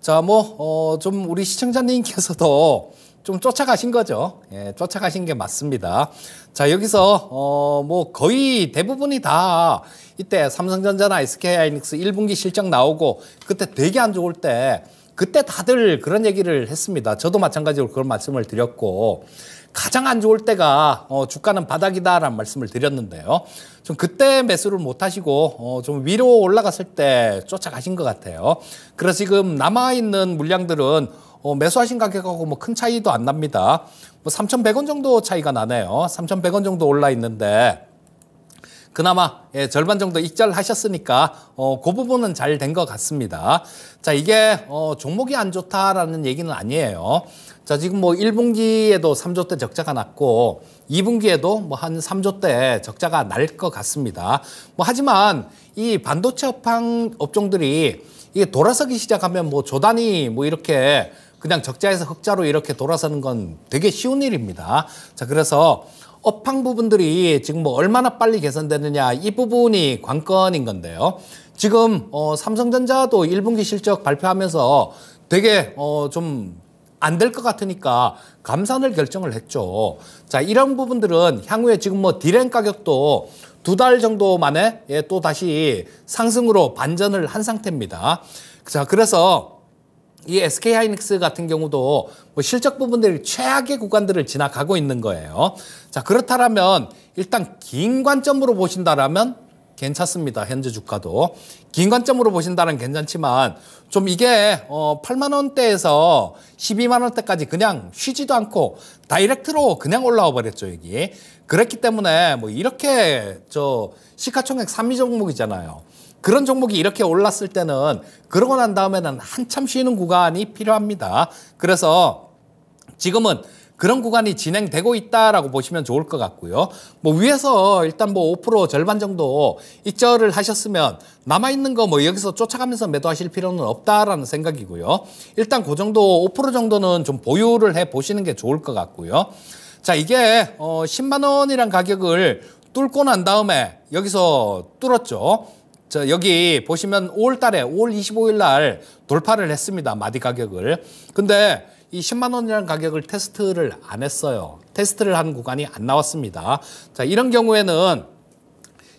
자, 뭐, 어, 우리 시청자님께서도 좀 쫓아가신 거죠. 예, 쫓아가신 게 맞습니다. 자, 여기서, 어, 뭐 거의 대부분이 다 이때 삼성전자나 SK 하이닉스 1분기 실적 나오고 그때 되게 안 좋을 때 그때 다들 그런 얘기를 했습니다. 저도 마찬가지로 그런 말씀을 드렸고 가장 안 좋을 때가 어, 주가는 바닥이다라는 말씀을 드렸는데요. 좀 그때 매수를 못 하시고 어, 좀 위로 올라갔을 때 쫓아가신 것 같아요. 그래서 지금 남아 있는 물량들은 어, 매수하신 가격하고 뭐 큰 차이도 안 납니다. 뭐 3,100원 정도 차이가 나네요. 3,100원 정도 올라 있는데 그나마 예, 절반 정도 익절하셨으니까 어, 그 부분은 잘 된 것 같습니다. 자 이게 어, 종목이 안 좋다라는 얘기는 아니에요. 자 지금 뭐 1분기에도 3조 대 적자가 났고 2분기에도 뭐 한 3조 대 적자가 날 것 같습니다. 뭐 하지만 이 반도체 업종 업종들이 이게 돌아서기 시작하면 뭐 조단이 뭐 이렇게 그냥 적자에서 흑자로 이렇게 돌아서는 건 되게 쉬운 일입니다. 자, 그래서 업황 부분들이 지금 뭐 얼마나 빨리 개선되느냐 이 부분이 관건인 건데요. 지금 어, 삼성전자도 1분기 실적 발표하면서 되게 어, 좀 안 될 것 같으니까 감산을 결정을 했죠. 자, 이런 부분들은 향후에 지금 뭐 디램 가격도 두 달 정도 만에 예, 또 다시 상승으로 반전을 한 상태입니다. 자, 그래서 이 SK 하이닉스 같은 경우도 뭐 실적 부분들 이 최악의 구간들을 지나가고 있는 거예요. 자, 그렇다면 일단 긴 관점으로 보신다라면 괜찮습니다. 현재 주가도. 긴 관점으로 보신다면 괜찮지만 좀 이게 어 8만 원대에서 12만 원대까지 그냥 쉬지도 않고 다이렉트로 그냥 올라와 버렸죠, 여기. 그랬기 때문에 뭐 이렇게 저 시가총액 3위 종목이잖아요. 그런 종목이 이렇게 올랐을 때는 그러고 난 다음에는 한참 쉬는 구간이 필요합니다. 그래서 지금은 그런 구간이 진행되고 있다라고 보시면 좋을 것 같고요. 뭐 위에서 일단 뭐 5% 절반 정도 입절을 하셨으면 남아있는 거 뭐 여기서 쫓아가면서 매도하실 필요는 없다라는 생각이고요. 일단 그 정도 5% 정도는 좀 보유를 해 보시는 게 좋을 것 같고요. 자 이게 어 10만 원이란 가격을 뚫고 난 다음에 여기서 뚫었죠. 자, 여기 보시면 5월 달에 5월 25일 날 돌파를 했습니다. 마디 가격을. 근데 이 10만 원이라는 가격을 테스트를 안 했어요. 테스트를 한 구간이 안 나왔습니다. 자, 이런 경우에는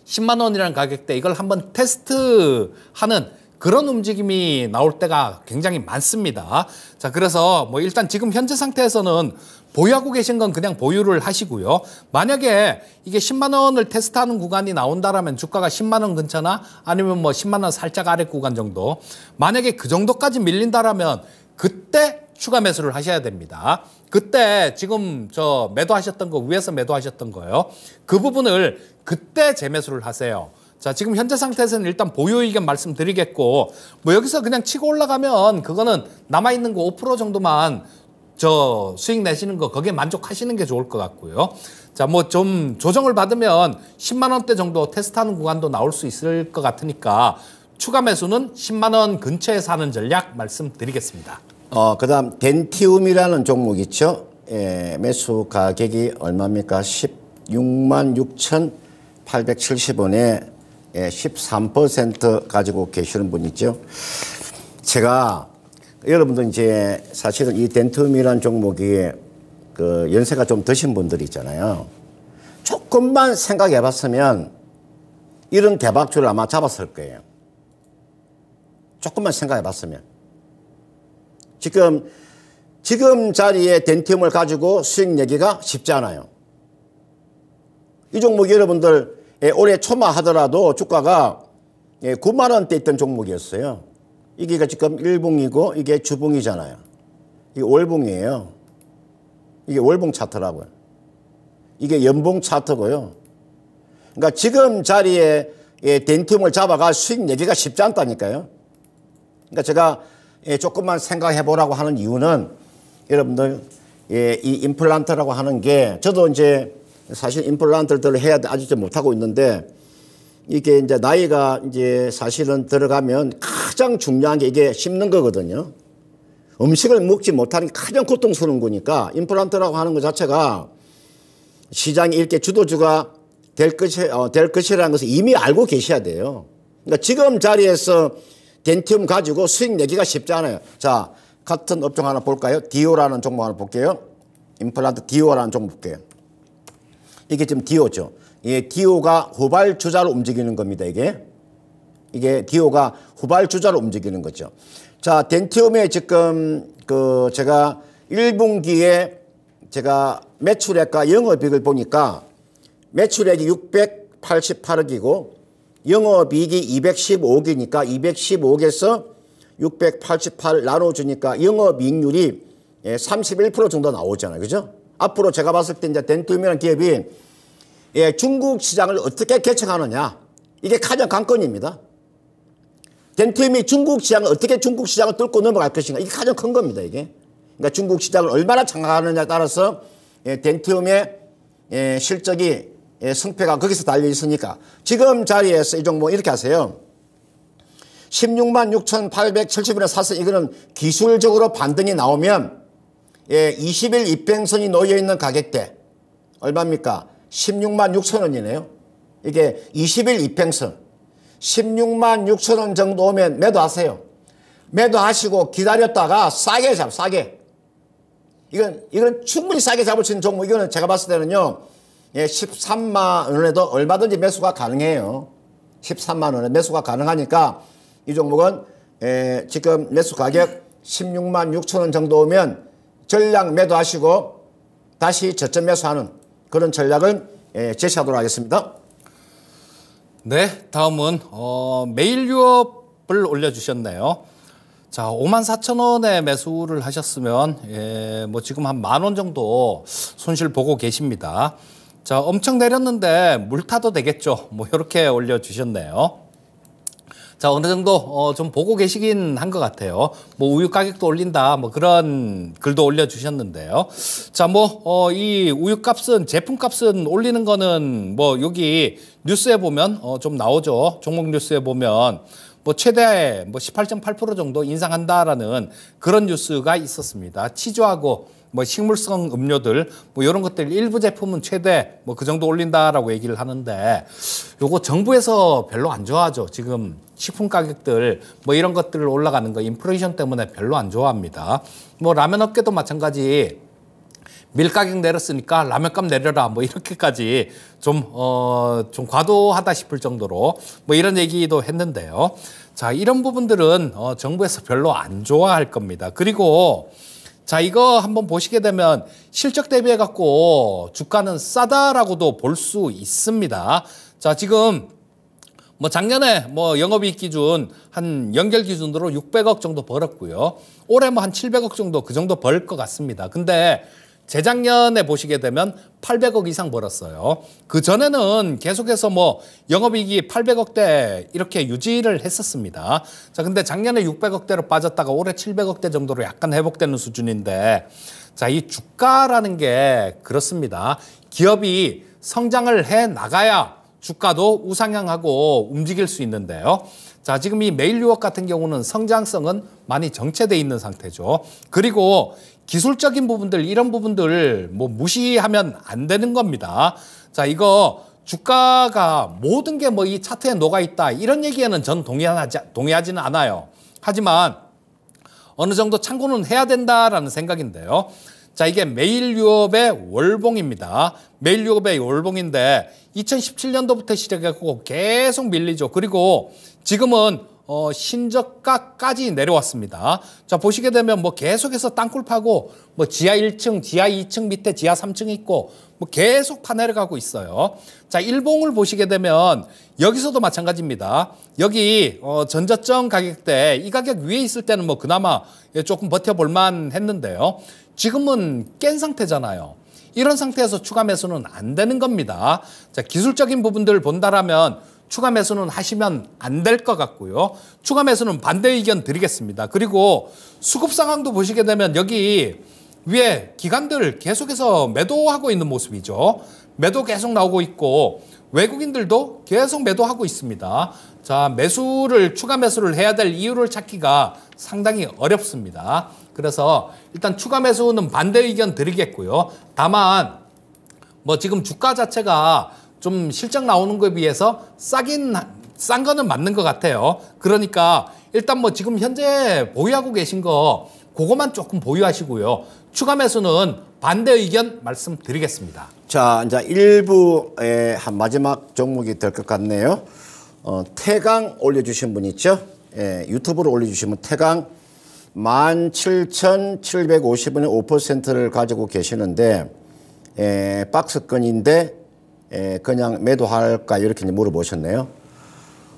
10만 원이라는 가격대 이걸 한번 테스트하는 그런 움직임이 나올 때가 굉장히 많습니다. 자, 그래서 뭐 일단 지금 현재 상태에서는 보유하고 계신 건 그냥 보유를 하시고요. 만약에 이게 10만 원을 테스트하는 구간이 나온다라면 주가가 10만 원 근처나 아니면 뭐 10만 원 살짝 아래 구간 정도. 만약에 그 정도까지 밀린다라면 그때 추가 매수를 하셔야 됩니다. 그때 지금 저 매도하셨던 거 위에서 매도하셨던 거요. 그 부분을 그때 재매수를 하세요. 자, 지금 현재 상태에서는 일단 보유 의견 말씀드리겠고 뭐 여기서 그냥 치고 올라가면 그거는 남아 있는 거 5% 정도만 저 수익 내시는 거 거기에 만족하시는 게 좋을 것 같고요. 자, 뭐 좀 조정을 받으면 10만 원대 정도 테스트하는 구간도 나올 수 있을 것 같으니까 추가 매수는 10만 원 근처에 사는 전략 말씀드리겠습니다. 어, 그다음 덴티움이라는 종목 있죠. 예, 매수 가격이 얼마입니까? 16만 6,870원에 13% 예, 가지고 계시는 분이죠. 제가 여러분도 이제 사실은 이덴툼이라는 종목이 그 연세가 좀 드신 분들 있잖아요. 조금만 생각해 봤으면 이런 대박주를 아마 잡았을 거예요. 조금만 생각해 봤으면. 지금, 지금 자리에 덴티움을 가지고 수익 내기가 쉽지 않아요. 이 종목 여러분들 예, 올해 초만 하더라도 주가가 예, 9만 원대 있던 종목이었어요. 이게 지금 1봉이고 이게 주봉이잖아요. 이게 월봉이에요. 이게 월봉 차트라고요. 이게 연봉 차트고요. 그러니까 지금 자리에 예, 덴툼을 잡아가 수익 내기가 쉽지 않다니까요. 그러니까 제가 예, 조금만 생각해 보라고 하는 이유는 여러분들 예, 이 임플란트라고 하는 게 저도 이제 사실 임플란트를 해야 아직도 못하고 있는데 이게 이제 나이가 이제 사실은 들어가면 가장 중요한 게 이게 씹는 거거든요. 음식을 먹지 못하는 게 가장 고통스러운 거니까 임플란트라고 하는 것 자체가 시장이 이렇게 주도주가 될, 것이, 어, 될 것이라는 것을 이미 알고 계셔야 돼요. 그러니까 지금 자리에서 덴티움 가지고 수익 내기가 쉽지 않아요. 자, 같은 업종 하나 볼까요? 디오라는 종목 하나 볼게요. 임플란트 디오라는 종목 볼게요. 이게 지금 디오죠. 예, 디오가 후발 주자로 움직이는 겁니다. 이게 이게 디오가 후발 주자로 움직이는 거죠. 자, 덴티움의 지금 그 제가 1분기에 제가 매출액과 영업이익을 보니까 매출액이 688억이고 영업이익이 215억이니까 215억에서 688 나눠주니까 영업이익률이 31% 예, 정도 나오잖아요. 그죠? 앞으로 제가 봤을 때 이제 덴트미라는 기업이 예, 중국 시장을 어떻게 개척하느냐 이게 가장 관건입니다. 덴투미 중국 시장을 어떻게 중국 시장을 뚫고 넘어갈 것인가 이게 가장 큰 겁니다 이게. 그러니까 중국 시장을 얼마나 장악하느냐에 따라서 예, 덴트움의 예, 실적이 예, 승패가 거기서 달려 있으니까 지금 자리에서 이 종목 이렇게 하세요. 16만 6,870원에 사서 이거는 기술적으로 반등이 나오면 예, 20일 입행선이 놓여있는 가격대 얼마입니까? 16만 6천원이네요. 이게 20일 입행선 16만 6천원 정도 오면 매도하세요. 매도하시고 기다렸다가 싸게 잡 싸게. 이건 이건 충분히 싸게 잡을 수 있는 종목 이거는 제가 봤을 때는요. 예, 13만 원에도 얼마든지 매수가 가능해요. 13만 원에 매수가 가능하니까 이 종목은 예, 지금 매수 가격 16만 6천 원 정도 오면 전략 매도하시고 다시 저점 매수하는 그런 전략을 예, 제시하도록 하겠습니다. 네, 다음은 어, 매일 유업을 올려주셨네요. 자, 5만 4천 원에 매수를 하셨으면 예, 뭐 지금 한 만 원 정도 손실 보고 계십니다. 자, 엄청 내렸는데 물 타도 되겠죠. 뭐 이렇게 올려주셨네요. 자 어느 정도 어, 좀 보고 계시긴 한 것 같아요. 뭐 우유 가격도 올린다 뭐 그런 글도 올려주셨는데요. 자뭐 어, 이 우유 값은 제품 값은 올리는 거는 뭐 여기 뉴스에 보면 어, 좀 나오죠. 종목 뉴스에 보면 뭐 최대 뭐 18.8% 정도 인상한다라는 그런 뉴스가 있었습니다. 치조하고 뭐 식물성 음료들 뭐 이런 것들 일부 제품은 최대 뭐 그 정도 올린다라고 얘기를 하는데 요거 정부에서 별로 안 좋아하죠. 지금 식품 가격들 뭐 이런 것들 을 올라가는 거 인플레이션 때문에 별로 안 좋아합니다. 뭐 라면 업계도 마찬가지 밀 가격 내렸으니까 라면값 내려라 뭐 이렇게까지 좀 어, 좀 과도하다 싶을 정도로 뭐 이런 얘기도 했는데요. 자 이런 부분들은 어, 정부에서 별로 안 좋아할 겁니다. 그리고 자, 이거 한번 보시게 되면 실적 대비해 갖고 주가는 싸다라고도 볼 수 있습니다. 자, 지금 뭐 작년에 뭐 영업이익 기준 한 연결 기준으로 600억 정도 벌었고요. 올해 뭐 한 700억 정도 그 정도 벌 것 같습니다. 근데 재작년에 보시게 되면 800억 이상 벌었어요. 그 전에는 계속해서 뭐 영업이익이 800억대 이렇게 유지를 했었습니다. 자, 근데 작년에 600억대로 빠졌다가 올해 700억대 정도로 약간 회복되는 수준인데 자, 이 주가라는 게 그렇습니다. 기업이 성장을 해 나가야 주가도 우상향하고 움직일 수 있는데요. 자, 지금 이 메일유업 같은 경우는 성장성은 많이 정체돼 있는 상태죠. 그리고 기술적인 부분들 이런 부분들 뭐 무시하면 안 되는 겁니다. 자 이거 주가가 모든 게 뭐 이 차트에 녹아 있다 이런 얘기에는 전 동의하지 동의하지는 않아요. 하지만 어느 정도 참고는 해야 된다라는 생각인데요. 자 이게 메일 유업의 월봉입니다. 메일 유업의 월봉인데 2017년도부터 시작했고 계속 밀리죠. 그리고 지금은 어, 신저가까지 내려왔습니다. 자, 보시게 되면 뭐 계속해서 땅굴 파고 뭐 지하 1층, 지하 2층 밑에 지하 3층 있고 뭐 계속 파내려가고 있어요. 자, 일봉을 보시게 되면 여기서도 마찬가지입니다. 여기 어, 전저점 가격대 이 가격 위에 있을 때는 뭐 그나마 예, 조금 버텨볼만 했는데요. 지금은 깬 상태잖아요. 이런 상태에서 추가 매수는 안 되는 겁니다. 자, 기술적인 부분들을 본다라면 추가 매수는 하시면 안 될 것 같고요. 추가 매수는 반대 의견 드리겠습니다. 그리고 수급 상황도 보시게 되면 여기 위에 기관들 계속해서 매도하고 있는 모습이죠. 매도 계속 나오고 있고 외국인들도 계속 매도하고 있습니다. 자, 매수를 추가 매수를 해야 될 이유를 찾기가 상당히 어렵습니다. 그래서 일단 추가 매수는 반대 의견 드리겠고요. 다만 뭐 지금 주가 자체가 좀 실적 나오는 거에 비해서 싸긴 싼 거는 맞는 것 같아요. 그러니까 일단 뭐 지금 현재 보유하고 계신 거 그거만 조금 보유하시고요. 추가 매수는 반대 의견 말씀드리겠습니다. 자, 이제 일부의 한 마지막 종목이 될 것 같네요. 어, 태강 올려주신 분 있죠? 예, 유튜브로 올려주신 분 태강 17,750원의 5%를 가지고 계시는데 예, 박스권인데 에, 예, 그냥 매도할까 이렇게 물어보셨네요.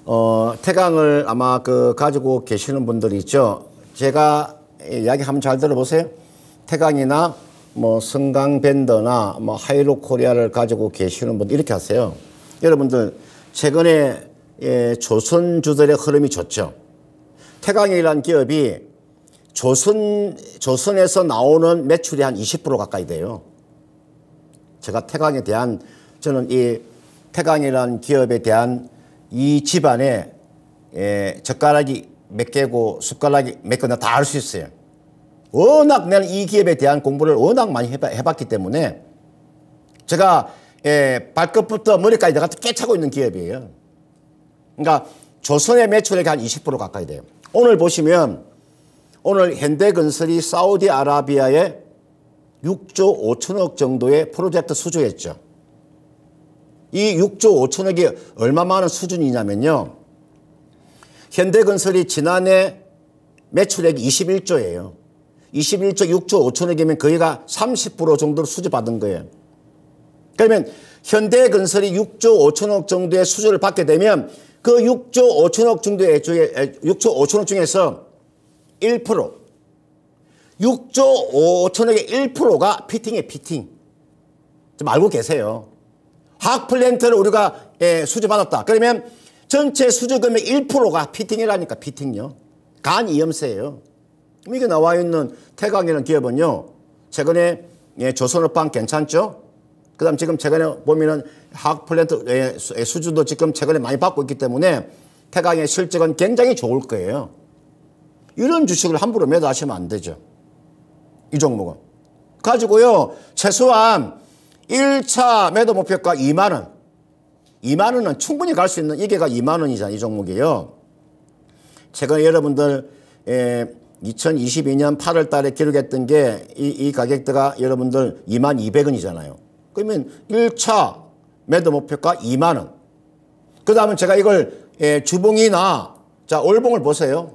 어, 태강을 아마 그 가지고 계시는 분들이 있죠. 제가 이야기 한번 잘 들어보세요. 태강이나 뭐 성강밴더나 뭐 하이로 코리아를 가지고 계시는 분들 이렇게 하세요. 여러분들 최근에 예, 조선주들의 흐름이 좋죠. 태강이라는 기업이 조선, 조선에서 나오는 매출이 한 20% 가까이 돼요. 제가 태강에 대한 저는 이 태강이라는 기업에 대한 이 집안에 예, 젓가락이 몇 개고 숟가락이 몇 개나 다 알 수 있어요. 워낙 나는 이 기업에 대한 공부를 워낙 많이 해봤, 기 때문에 제가 예, 발끝부터 머리까지 내가 깨차고 있는 기업이에요. 그러니까 조선의 매출액이 한 20% 가까이 돼요. 오늘 보시면 오늘 현대건설이 사우디아라비아에 6조 5천억 정도의 프로젝트 수주했죠. 이 6조 5천억이 얼마나 많은 수준이냐면요. 현대건설이 지난해 매출액이 21조예요. 21조 6조 5천억이면 거의가 30% 정도를 수주받은 거예요. 그러면 현대건설이 6조 5천억 정도의 수주를 받게 되면 그 6조 5천억 정도의 중에 6조 5천억 중에서 1% 6조 5천억의 1%가 피팅이에요, 피팅. 좀 알고 계세요. 화학 플랜트를 우리가 예, 수주받았다. 그러면 전체 수주 금액 1%가 피팅이라니까 피팅요. 간 이염세예요. 이게 나와 있는 태광이라는 기업은요. 최근에 예, 조선업방 괜찮죠? 그 다음 지금 최근에 보면은 화학 플랜트 예, 예, 수주도 지금 최근에 많이 받고 있기 때문에 태광의 실적은 굉장히 좋을 거예요. 이런 주식을 함부로 매도하시면 안 되죠. 이 종목은. 가지고요. 최소한 1차 매도 목표가 2만원. 2만원은 충분히 갈 수 있는 이게가 2만원이잖아. 이 종목이에요. 최근 여러분들 에, 2022년 8월 달에 기록했던 게이이 가격대가 여러분들 2만 200원이잖아요. 그러면 1차 매도 목표가 2만 원. 그 다음에 제가 이걸 예, 주봉이나 자 월봉을 보세요.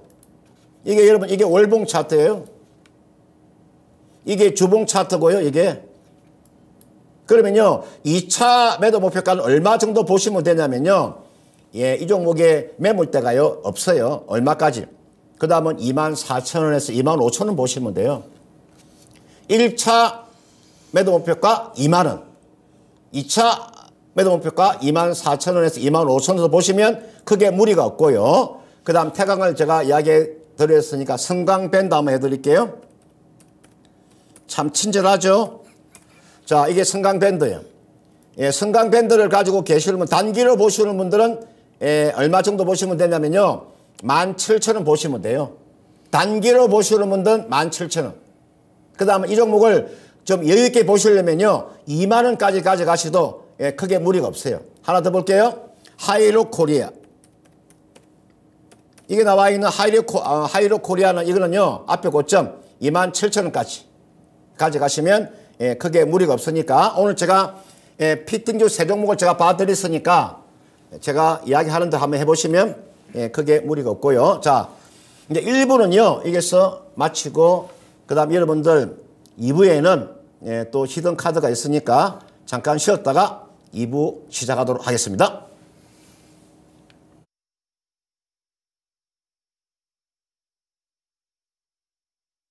이게 여러분 이게 월봉 차트예요. 이게 주봉 차트고요. 이게 그러면요. 2차 매도 목표가는 얼마 정도 보시면 되냐면요. 예, 이종목에 매물대가요. 없어요. 얼마까지. 그 다음은 2만 4천 원에서 2만 5천 원 보시면 돼요. 1차 매도 목표가 2만 원. 2차 매도 목표가 2만 4천 원에서 2만 5천 원에서 보시면 크게 무리가 없고요. 그 다음 태강을 제가 이야기해 드렸으니까 성강 밴드 한번 해드릴게요. 참 친절하죠? 자, 이게 승강밴드예요 예, 성강밴드를 가지고 계시는 분, 단기로 보시는 분들은 예, 얼마 정도 보시면 되냐면요. 17,000원 보시면 돼요. 단기로 보시는 분들은 17,000원. 그 다음에 이 종목을 좀 여유있게 보시려면요. 2만원까지 가져가셔도 예, 크게 무리가 없어요. 하나 더 볼게요. 하이로 코리아. 이게 나와 있는 하이로, 코, 아, 하이로 코리아는 이거는요. 앞에 고점 27,000원까지 가져가시면 예, 크게 무리가 없으니까 오늘 제가 예, 피팅주 세 종목을 제가 봐드렸으니까 제가 이야기하는 데 한번 해보시면 예, 크게 무리가 없고요. 자, 이제 1부는요. 이게서 마치고 그 다음 여러분들 2부에는 예, 또 히든 카드가 있으니까 잠깐 쉬었다가 2부 시작하도록 하겠습니다.